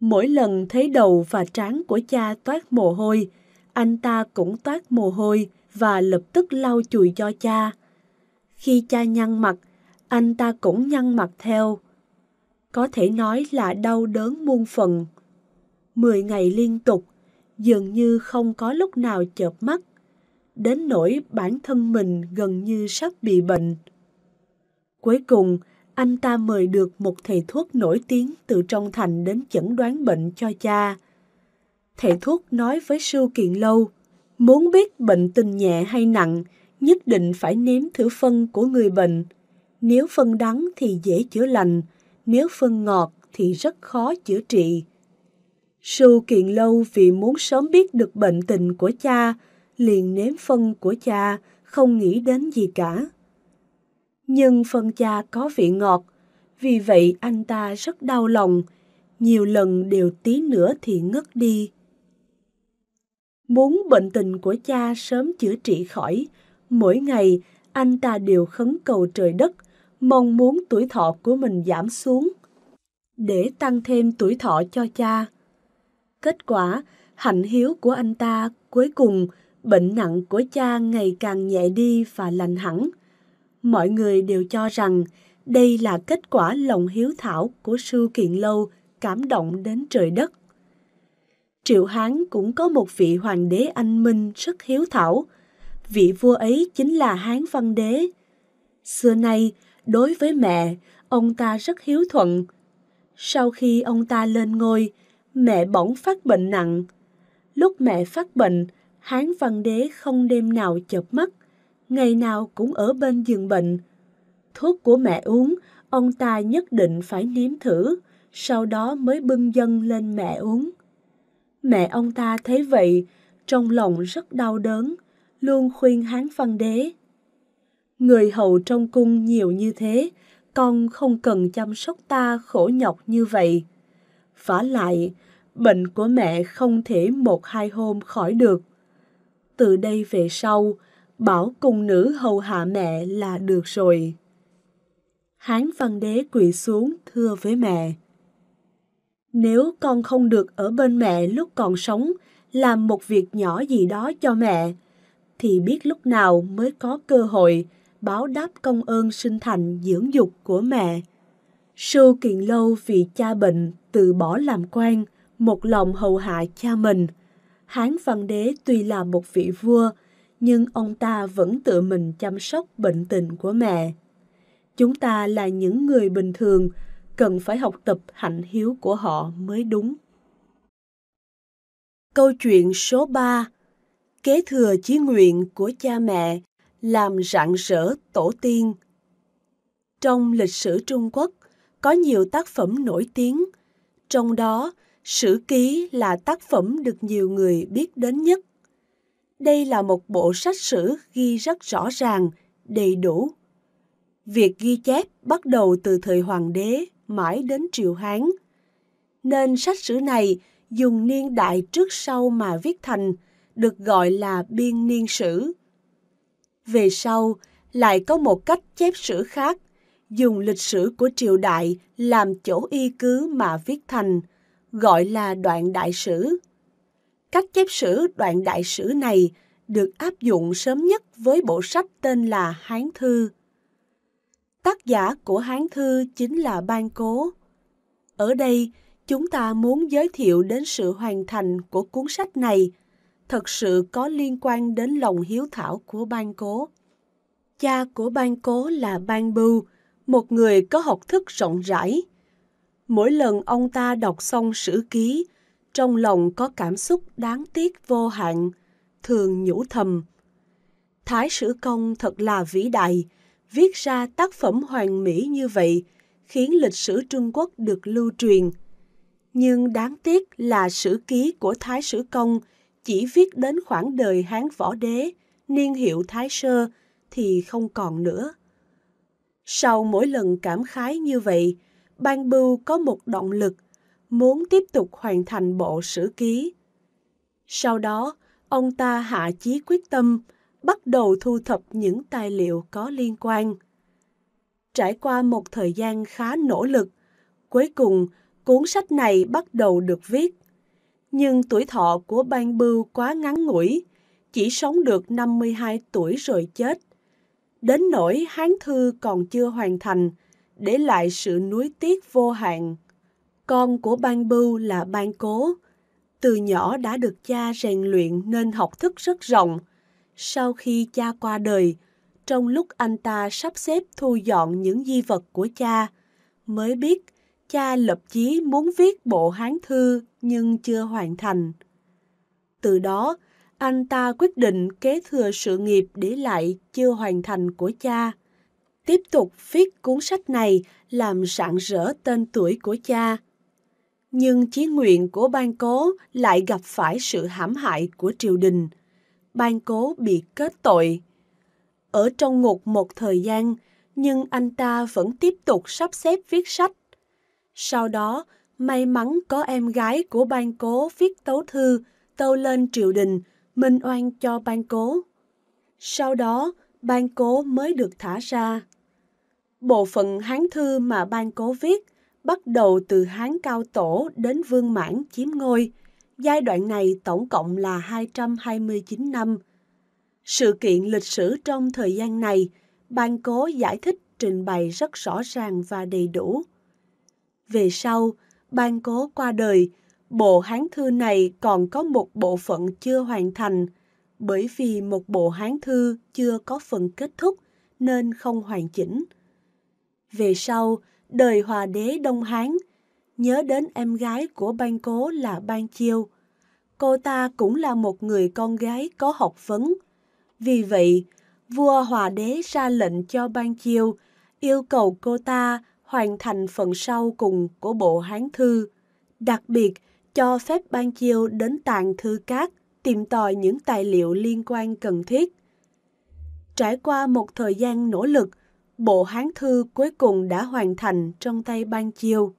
Mỗi lần thấy đầu và trán của cha toát mồ hôi, anh ta cũng toát mồ hôi và lập tức lau chùi cho cha. Khi cha nhăn mặt, anh ta cũng nhăn mặt theo có thể nói là đau đớn muôn phần. Mười ngày liên tục, dường như không có lúc nào chợp mắt, đến nỗi bản thân mình gần như sắp bị bệnh. Cuối cùng, anh ta mời được một thầy thuốc nổi tiếng từ trong thành đến chẩn đoán bệnh cho cha. Thầy thuốc nói với Sưu Kiện Lâu, muốn biết bệnh tình nhẹ hay nặng, nhất định phải nếm thử phân của người bệnh. Nếu phân đắng thì dễ chữa lành, nếu phân ngọt thì rất khó chữa trị. Sưu kiện lâu vì muốn sớm biết được bệnh tình của cha, liền nếm phân của cha, không nghĩ đến gì cả. Nhưng phân cha có vị ngọt, vì vậy anh ta rất đau lòng, nhiều lần đều tí nữa thì ngất đi. Muốn bệnh tình của cha sớm chữa trị khỏi, mỗi ngày anh ta đều khấn cầu trời đất – mong muốn tuổi thọ của mình giảm xuống để tăng thêm tuổi thọ cho cha. Kết quả, hạnh hiếu của anh ta cuối cùng bệnh nặng của cha ngày càng nhẹ đi và lành hẳn. Mọi người đều cho rằng đây là kết quả lòng hiếu thảo của sư kiện lâu cảm động đến trời đất. Triệu Hán cũng có một vị hoàng đế anh minh rất hiếu thảo. Vị vua ấy chính là Hán Văn Đế. Xưa nay, Đối với mẹ, ông ta rất hiếu thuận. Sau khi ông ta lên ngôi, mẹ bỗng phát bệnh nặng. Lúc mẹ phát bệnh, Hán Văn Đế không đêm nào chợp mắt, ngày nào cũng ở bên giường bệnh. Thuốc của mẹ uống, ông ta nhất định phải nếm thử, sau đó mới bưng dân lên mẹ uống. Mẹ ông ta thấy vậy, trong lòng rất đau đớn, luôn khuyên Hán Văn Đế người hầu trong cung nhiều như thế, con không cần chăm sóc ta khổ nhọc như vậy. Vả lại, bệnh của mẹ không thể một hai hôm khỏi được. Từ đây về sau, bảo cung nữ hầu hạ mẹ là được rồi. Hán văn đế quỳ xuống thưa với mẹ. Nếu con không được ở bên mẹ lúc còn sống, làm một việc nhỏ gì đó cho mẹ, thì biết lúc nào mới có cơ hội báo đáp công ơn sinh thành dưỡng dục của mẹ. Sưu Kiện Lâu vì cha bệnh từ bỏ làm quan, một lòng hầu hạ cha mình. Hán Văn Đế tuy là một vị vua, nhưng ông ta vẫn tự mình chăm sóc bệnh tình của mẹ. Chúng ta là những người bình thường, cần phải học tập hạnh hiếu của họ mới đúng. Câu chuyện số 3 Kế thừa chí nguyện của cha mẹ làm rạng rỡ tổ tiên. Trong lịch sử Trung Quốc có nhiều tác phẩm nổi tiếng, trong đó Sử ký là tác phẩm được nhiều người biết đến nhất. Đây là một bộ sách sử ghi rất rõ ràng, đầy đủ. Việc ghi chép bắt đầu từ thời hoàng đế mãi đến triều Hán. Nên sách sử này dùng niên đại trước sau mà viết thành, được gọi là biên niên sử. Về sau, lại có một cách chép sử khác, dùng lịch sử của triều đại làm chỗ y cứ mà viết thành, gọi là đoạn đại sử. Cách chép sử đoạn đại sử này được áp dụng sớm nhất với bộ sách tên là Hán Thư. Tác giả của Hán Thư chính là Ban Cố. Ở đây, chúng ta muốn giới thiệu đến sự hoàn thành của cuốn sách này thật sự có liên quan đến lòng hiếu thảo của Ban Cố. Cha của Ban Cố là Ban Bưu, một người có học thức rộng rãi. Mỗi lần ông ta đọc xong sử ký, trong lòng có cảm xúc đáng tiếc vô hạn, thường nhủ thầm. Thái Sử Công thật là vĩ đại, viết ra tác phẩm hoàn mỹ như vậy, khiến lịch sử Trung Quốc được lưu truyền. Nhưng đáng tiếc là sử ký của Thái Sử Công – chỉ viết đến khoảng đời Hán Võ Đế, niên hiệu Thái Sơ, thì không còn nữa. Sau mỗi lần cảm khái như vậy, Ban Bưu có một động lực, muốn tiếp tục hoàn thành bộ sử ký. Sau đó, ông ta hạ chí quyết tâm, bắt đầu thu thập những tài liệu có liên quan. Trải qua một thời gian khá nỗ lực, cuối cùng cuốn sách này bắt đầu được viết nhưng tuổi thọ của ban bưu quá ngắn ngủi, chỉ sống được 52 tuổi rồi chết. Đến nỗi hán thư còn chưa hoàn thành, để lại sự nuối tiếc vô hạn. Con của ban bưu là ban cố. Từ nhỏ đã được cha rèn luyện nên học thức rất rộng. Sau khi cha qua đời, trong lúc anh ta sắp xếp thu dọn những di vật của cha, mới biết – cha lập chí muốn viết bộ hán thư nhưng chưa hoàn thành. Từ đó, anh ta quyết định kế thừa sự nghiệp để lại chưa hoàn thành của cha. Tiếp tục viết cuốn sách này làm rạng rỡ tên tuổi của cha. Nhưng chí nguyện của Ban Cố lại gặp phải sự hãm hại của triều đình. Ban Cố bị kết tội. Ở trong ngục một thời gian, nhưng anh ta vẫn tiếp tục sắp xếp viết sách sau đó, may mắn có em gái của ban cố viết tấu thư tâu lên triều đình, minh oan cho ban cố. Sau đó, ban cố mới được thả ra. Bộ phận hán thư mà ban cố viết bắt đầu từ hán cao tổ đến vương mãn chiếm ngôi. Giai đoạn này tổng cộng là 229 năm. Sự kiện lịch sử trong thời gian này, ban cố giải thích trình bày rất rõ ràng và đầy đủ. Về sau, ban cố qua đời, bộ hán thư này còn có một bộ phận chưa hoàn thành, bởi vì một bộ hán thư chưa có phần kết thúc nên không hoàn chỉnh. Về sau, đời hòa đế Đông Hán, nhớ đến em gái của ban cố là ban chiêu. Cô ta cũng là một người con gái có học vấn. Vì vậy, vua hòa đế ra lệnh cho ban chiêu, yêu cầu cô ta hoàn thành phần sau cùng của bộ Hán thư, đặc biệt cho phép ban chiêu đến tàng thư cát tìm tòi những tài liệu liên quan cần thiết. Trải qua một thời gian nỗ lực, bộ Hán thư cuối cùng đã hoàn thành trong tay ban chiêu.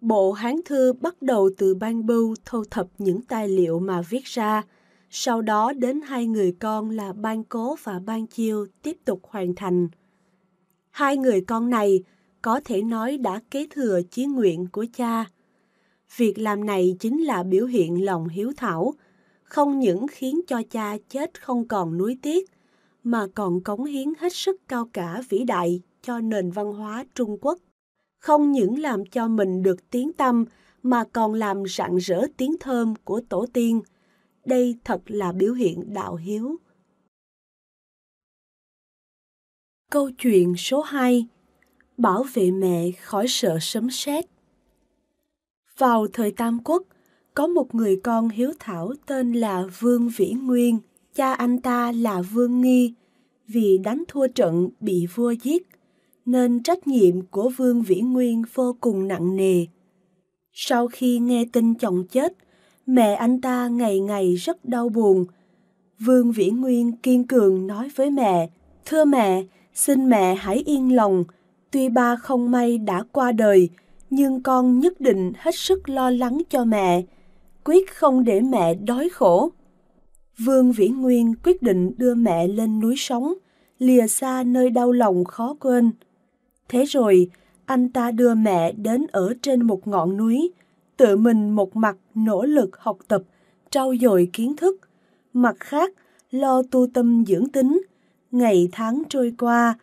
Bộ Hán thư bắt đầu từ ban bưu thu thập những tài liệu mà viết ra, sau đó đến hai người con là ban cố và ban chiêu tiếp tục hoàn thành. Hai người con này có thể nói đã kế thừa chí nguyện của cha. Việc làm này chính là biểu hiện lòng hiếu thảo, không những khiến cho cha chết không còn nuối tiếc, mà còn cống hiến hết sức cao cả vĩ đại cho nền văn hóa Trung Quốc. Không những làm cho mình được tiếng tâm, mà còn làm rạng rỡ tiếng thơm của tổ tiên. Đây thật là biểu hiện đạo hiếu. Câu chuyện số 2 bảo vệ mẹ khỏi sợ sấm sét. Vào thời Tam Quốc, có một người con hiếu thảo tên là Vương Vĩ Nguyên, cha anh ta là Vương Nghi, vì đánh thua trận bị vua giết, nên trách nhiệm của Vương Vĩ Nguyên vô cùng nặng nề. Sau khi nghe tin chồng chết, mẹ anh ta ngày ngày rất đau buồn. Vương Vĩ Nguyên kiên cường nói với mẹ, Thưa mẹ, xin mẹ hãy yên lòng – Tuy ba không may đã qua đời, nhưng con nhất định hết sức lo lắng cho mẹ, quyết không để mẹ đói khổ. Vương Vĩ Nguyên quyết định đưa mẹ lên núi sống, lìa xa nơi đau lòng khó quên. Thế rồi, anh ta đưa mẹ đến ở trên một ngọn núi, tự mình một mặt nỗ lực học tập, trau dồi kiến thức, mặt khác lo tu tâm dưỡng tính. Ngày tháng trôi qua,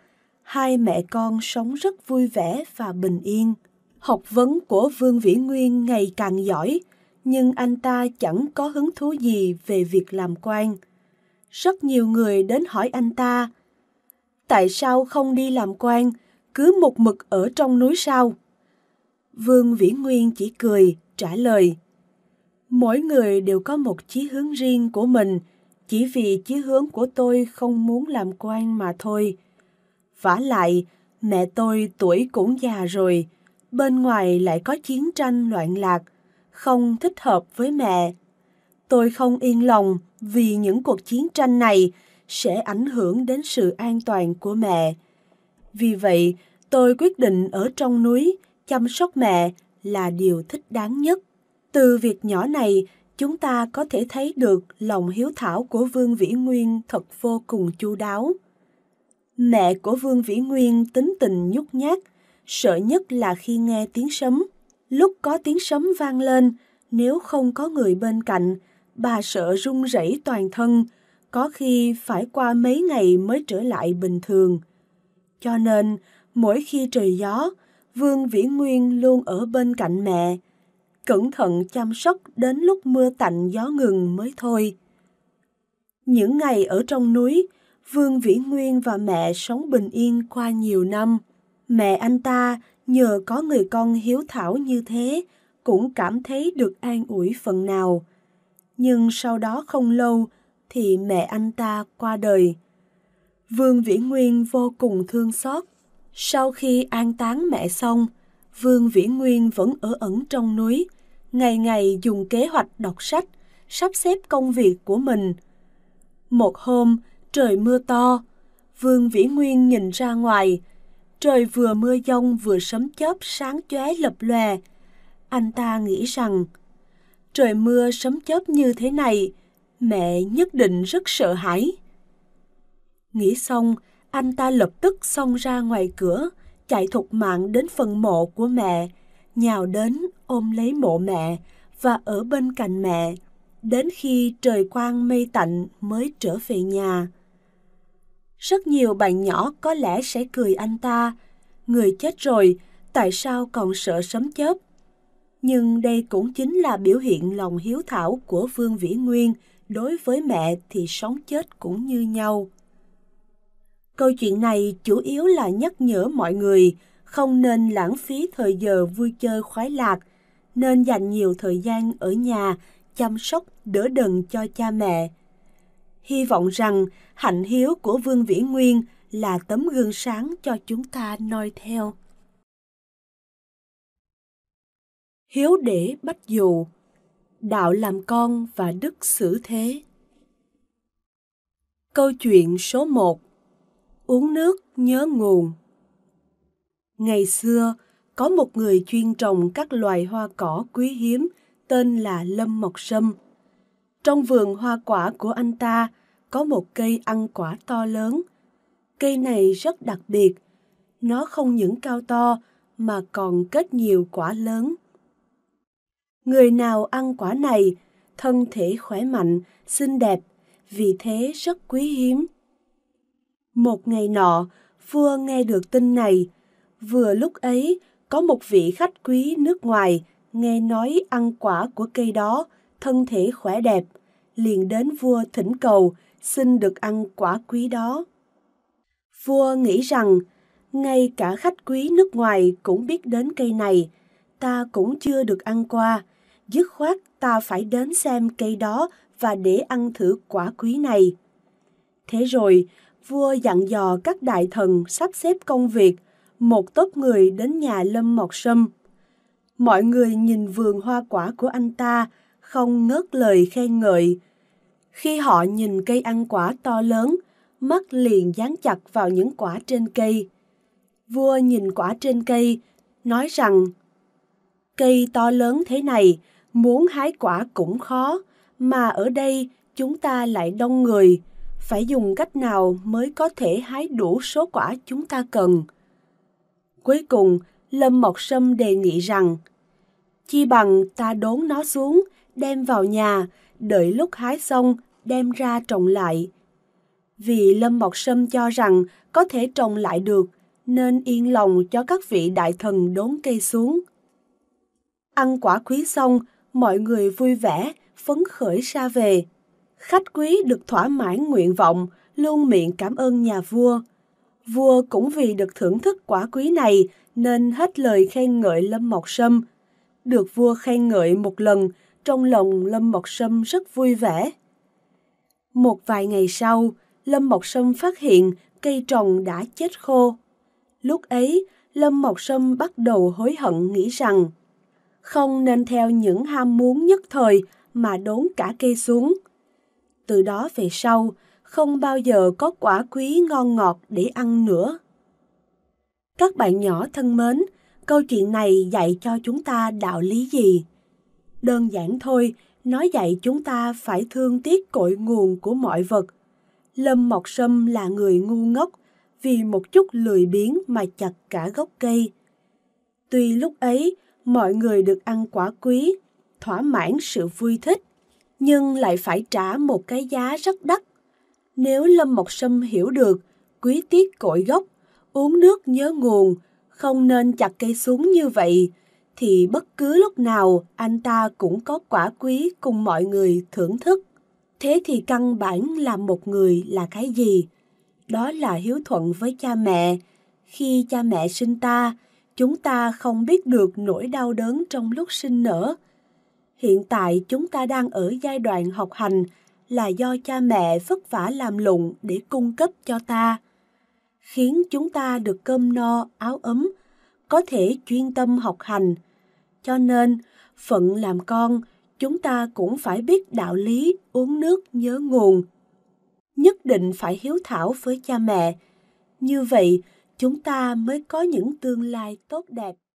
hai mẹ con sống rất vui vẻ và bình yên. Học vấn của Vương Vĩ Nguyên ngày càng giỏi, nhưng anh ta chẳng có hứng thú gì về việc làm quan. Rất nhiều người đến hỏi anh ta, tại sao không đi làm quan, cứ một mực ở trong núi sao? Vương Vĩ Nguyên chỉ cười, trả lời. Mỗi người đều có một chí hướng riêng của mình, chỉ vì chí hướng của tôi không muốn làm quan mà thôi vả lại, mẹ tôi tuổi cũng già rồi, bên ngoài lại có chiến tranh loạn lạc, không thích hợp với mẹ. Tôi không yên lòng vì những cuộc chiến tranh này sẽ ảnh hưởng đến sự an toàn của mẹ. Vì vậy, tôi quyết định ở trong núi chăm sóc mẹ là điều thích đáng nhất. Từ việc nhỏ này, chúng ta có thể thấy được lòng hiếu thảo của Vương Vĩ Nguyên thật vô cùng chu đáo. Mẹ của Vương Vĩ Nguyên tính tình nhút nhát, sợ nhất là khi nghe tiếng sấm. Lúc có tiếng sấm vang lên, nếu không có người bên cạnh, bà sợ run rẩy toàn thân, có khi phải qua mấy ngày mới trở lại bình thường. Cho nên, mỗi khi trời gió, Vương Vĩ Nguyên luôn ở bên cạnh mẹ, cẩn thận chăm sóc đến lúc mưa tạnh gió ngừng mới thôi. Những ngày ở trong núi, Vương Vĩ Nguyên và mẹ sống bình yên qua nhiều năm. Mẹ anh ta nhờ có người con hiếu thảo như thế cũng cảm thấy được an ủi phần nào. Nhưng sau đó không lâu thì mẹ anh ta qua đời. Vương Vĩ Nguyên vô cùng thương xót. Sau khi an táng mẹ xong, Vương Vĩ Nguyên vẫn ở ẩn trong núi, ngày ngày dùng kế hoạch đọc sách, sắp xếp công việc của mình. Một hôm, trời mưa to, Vương Vĩ Nguyên nhìn ra ngoài, trời vừa mưa dông vừa sấm chớp sáng chóe lập lòe. Anh ta nghĩ rằng, trời mưa sấm chớp như thế này, mẹ nhất định rất sợ hãi. Nghĩ xong, anh ta lập tức xông ra ngoài cửa, chạy thục mạng đến phần mộ của mẹ, nhào đến ôm lấy mộ mẹ và ở bên cạnh mẹ, đến khi trời quang mây tạnh mới trở về nhà. Rất nhiều bạn nhỏ có lẽ sẽ cười anh ta, người chết rồi, tại sao còn sợ sấm chớp? Nhưng đây cũng chính là biểu hiện lòng hiếu thảo của Vương Vĩ Nguyên, đối với mẹ thì sống chết cũng như nhau. Câu chuyện này chủ yếu là nhắc nhở mọi người không nên lãng phí thời giờ vui chơi khoái lạc, nên dành nhiều thời gian ở nhà chăm sóc đỡ đần cho cha mẹ hy vọng rằng hạnh hiếu của Vương Vĩ Nguyên là tấm gương sáng cho chúng ta noi theo. Hiếu để bách dù, đạo làm con và đức xử thế. Câu chuyện số một Uống nước nhớ nguồn Ngày xưa, có một người chuyên trồng các loài hoa cỏ quý hiếm tên là Lâm Mộc Sâm – trong vườn hoa quả của anh ta có một cây ăn quả to lớn. Cây này rất đặc biệt. Nó không những cao to mà còn kết nhiều quả lớn. Người nào ăn quả này, thân thể khỏe mạnh, xinh đẹp, vì thế rất quý hiếm. Một ngày nọ, vua nghe được tin này. Vừa lúc ấy, có một vị khách quý nước ngoài nghe nói ăn quả của cây đó, thân thể khỏe đẹp liền đến vua thỉnh cầu xin được ăn quả quý đó. Vua nghĩ rằng, ngay cả khách quý nước ngoài cũng biết đến cây này, ta cũng chưa được ăn qua, dứt khoát ta phải đến xem cây đó và để ăn thử quả quý này. Thế rồi, vua dặn dò các đại thần sắp xếp công việc, một tốp người đến nhà Lâm Mộc Sâm. Mọi người nhìn vườn hoa quả của anh ta, không ngớt lời khen ngợi, khi họ nhìn cây ăn quả to lớn, mắt liền dán chặt vào những quả trên cây. Vua nhìn quả trên cây, nói rằng Cây to lớn thế này, muốn hái quả cũng khó, mà ở đây chúng ta lại đông người. Phải dùng cách nào mới có thể hái đủ số quả chúng ta cần? Cuối cùng, Lâm Mộc Sâm đề nghị rằng chi bằng ta đốn nó xuống, đem vào nhà, đợi lúc hái xong đem ra trồng lại. Vì Lâm Mộc Sâm cho rằng có thể trồng lại được, nên yên lòng cho các vị đại thần đốn cây xuống. Ăn quả quý xong, mọi người vui vẻ, phấn khởi ra về. Khách quý được thỏa mãn nguyện vọng, luôn miệng cảm ơn nhà vua. Vua cũng vì được thưởng thức quả quý này nên hết lời khen ngợi Lâm Mộc Sâm. Được vua khen ngợi một lần, trong lòng Lâm Mộc Sâm rất vui vẻ. Một vài ngày sau, Lâm Mộc Sâm phát hiện cây trồng đã chết khô. Lúc ấy, Lâm Mộc Sâm bắt đầu hối hận nghĩ rằng không nên theo những ham muốn nhất thời mà đốn cả cây xuống. Từ đó về sau, không bao giờ có quả quý ngon ngọt để ăn nữa. Các bạn nhỏ thân mến, câu chuyện này dạy cho chúng ta đạo lý gì? Đơn giản thôi Nói dạy chúng ta phải thương tiếc cội nguồn của mọi vật. Lâm Mộc Sâm là người ngu ngốc, vì một chút lười biếng mà chặt cả gốc cây. Tuy lúc ấy mọi người được ăn quả quý, thỏa mãn sự vui thích, nhưng lại phải trả một cái giá rất đắt. Nếu Lâm Mộc Sâm hiểu được, quý tiết cội gốc, uống nước nhớ nguồn, không nên chặt cây xuống như vậy, thì bất cứ lúc nào anh ta cũng có quả quý cùng mọi người thưởng thức. Thế thì căn bản là một người là cái gì? Đó là hiếu thuận với cha mẹ. Khi cha mẹ sinh ta, chúng ta không biết được nỗi đau đớn trong lúc sinh nở. Hiện tại chúng ta đang ở giai đoạn học hành là do cha mẹ vất vả làm lụng để cung cấp cho ta, khiến chúng ta được cơm no, áo ấm, có thể chuyên tâm học hành, cho nên, phận làm con, chúng ta cũng phải biết đạo lý uống nước nhớ nguồn. Nhất định phải hiếu thảo với cha mẹ. Như vậy, chúng ta mới có những tương lai tốt đẹp.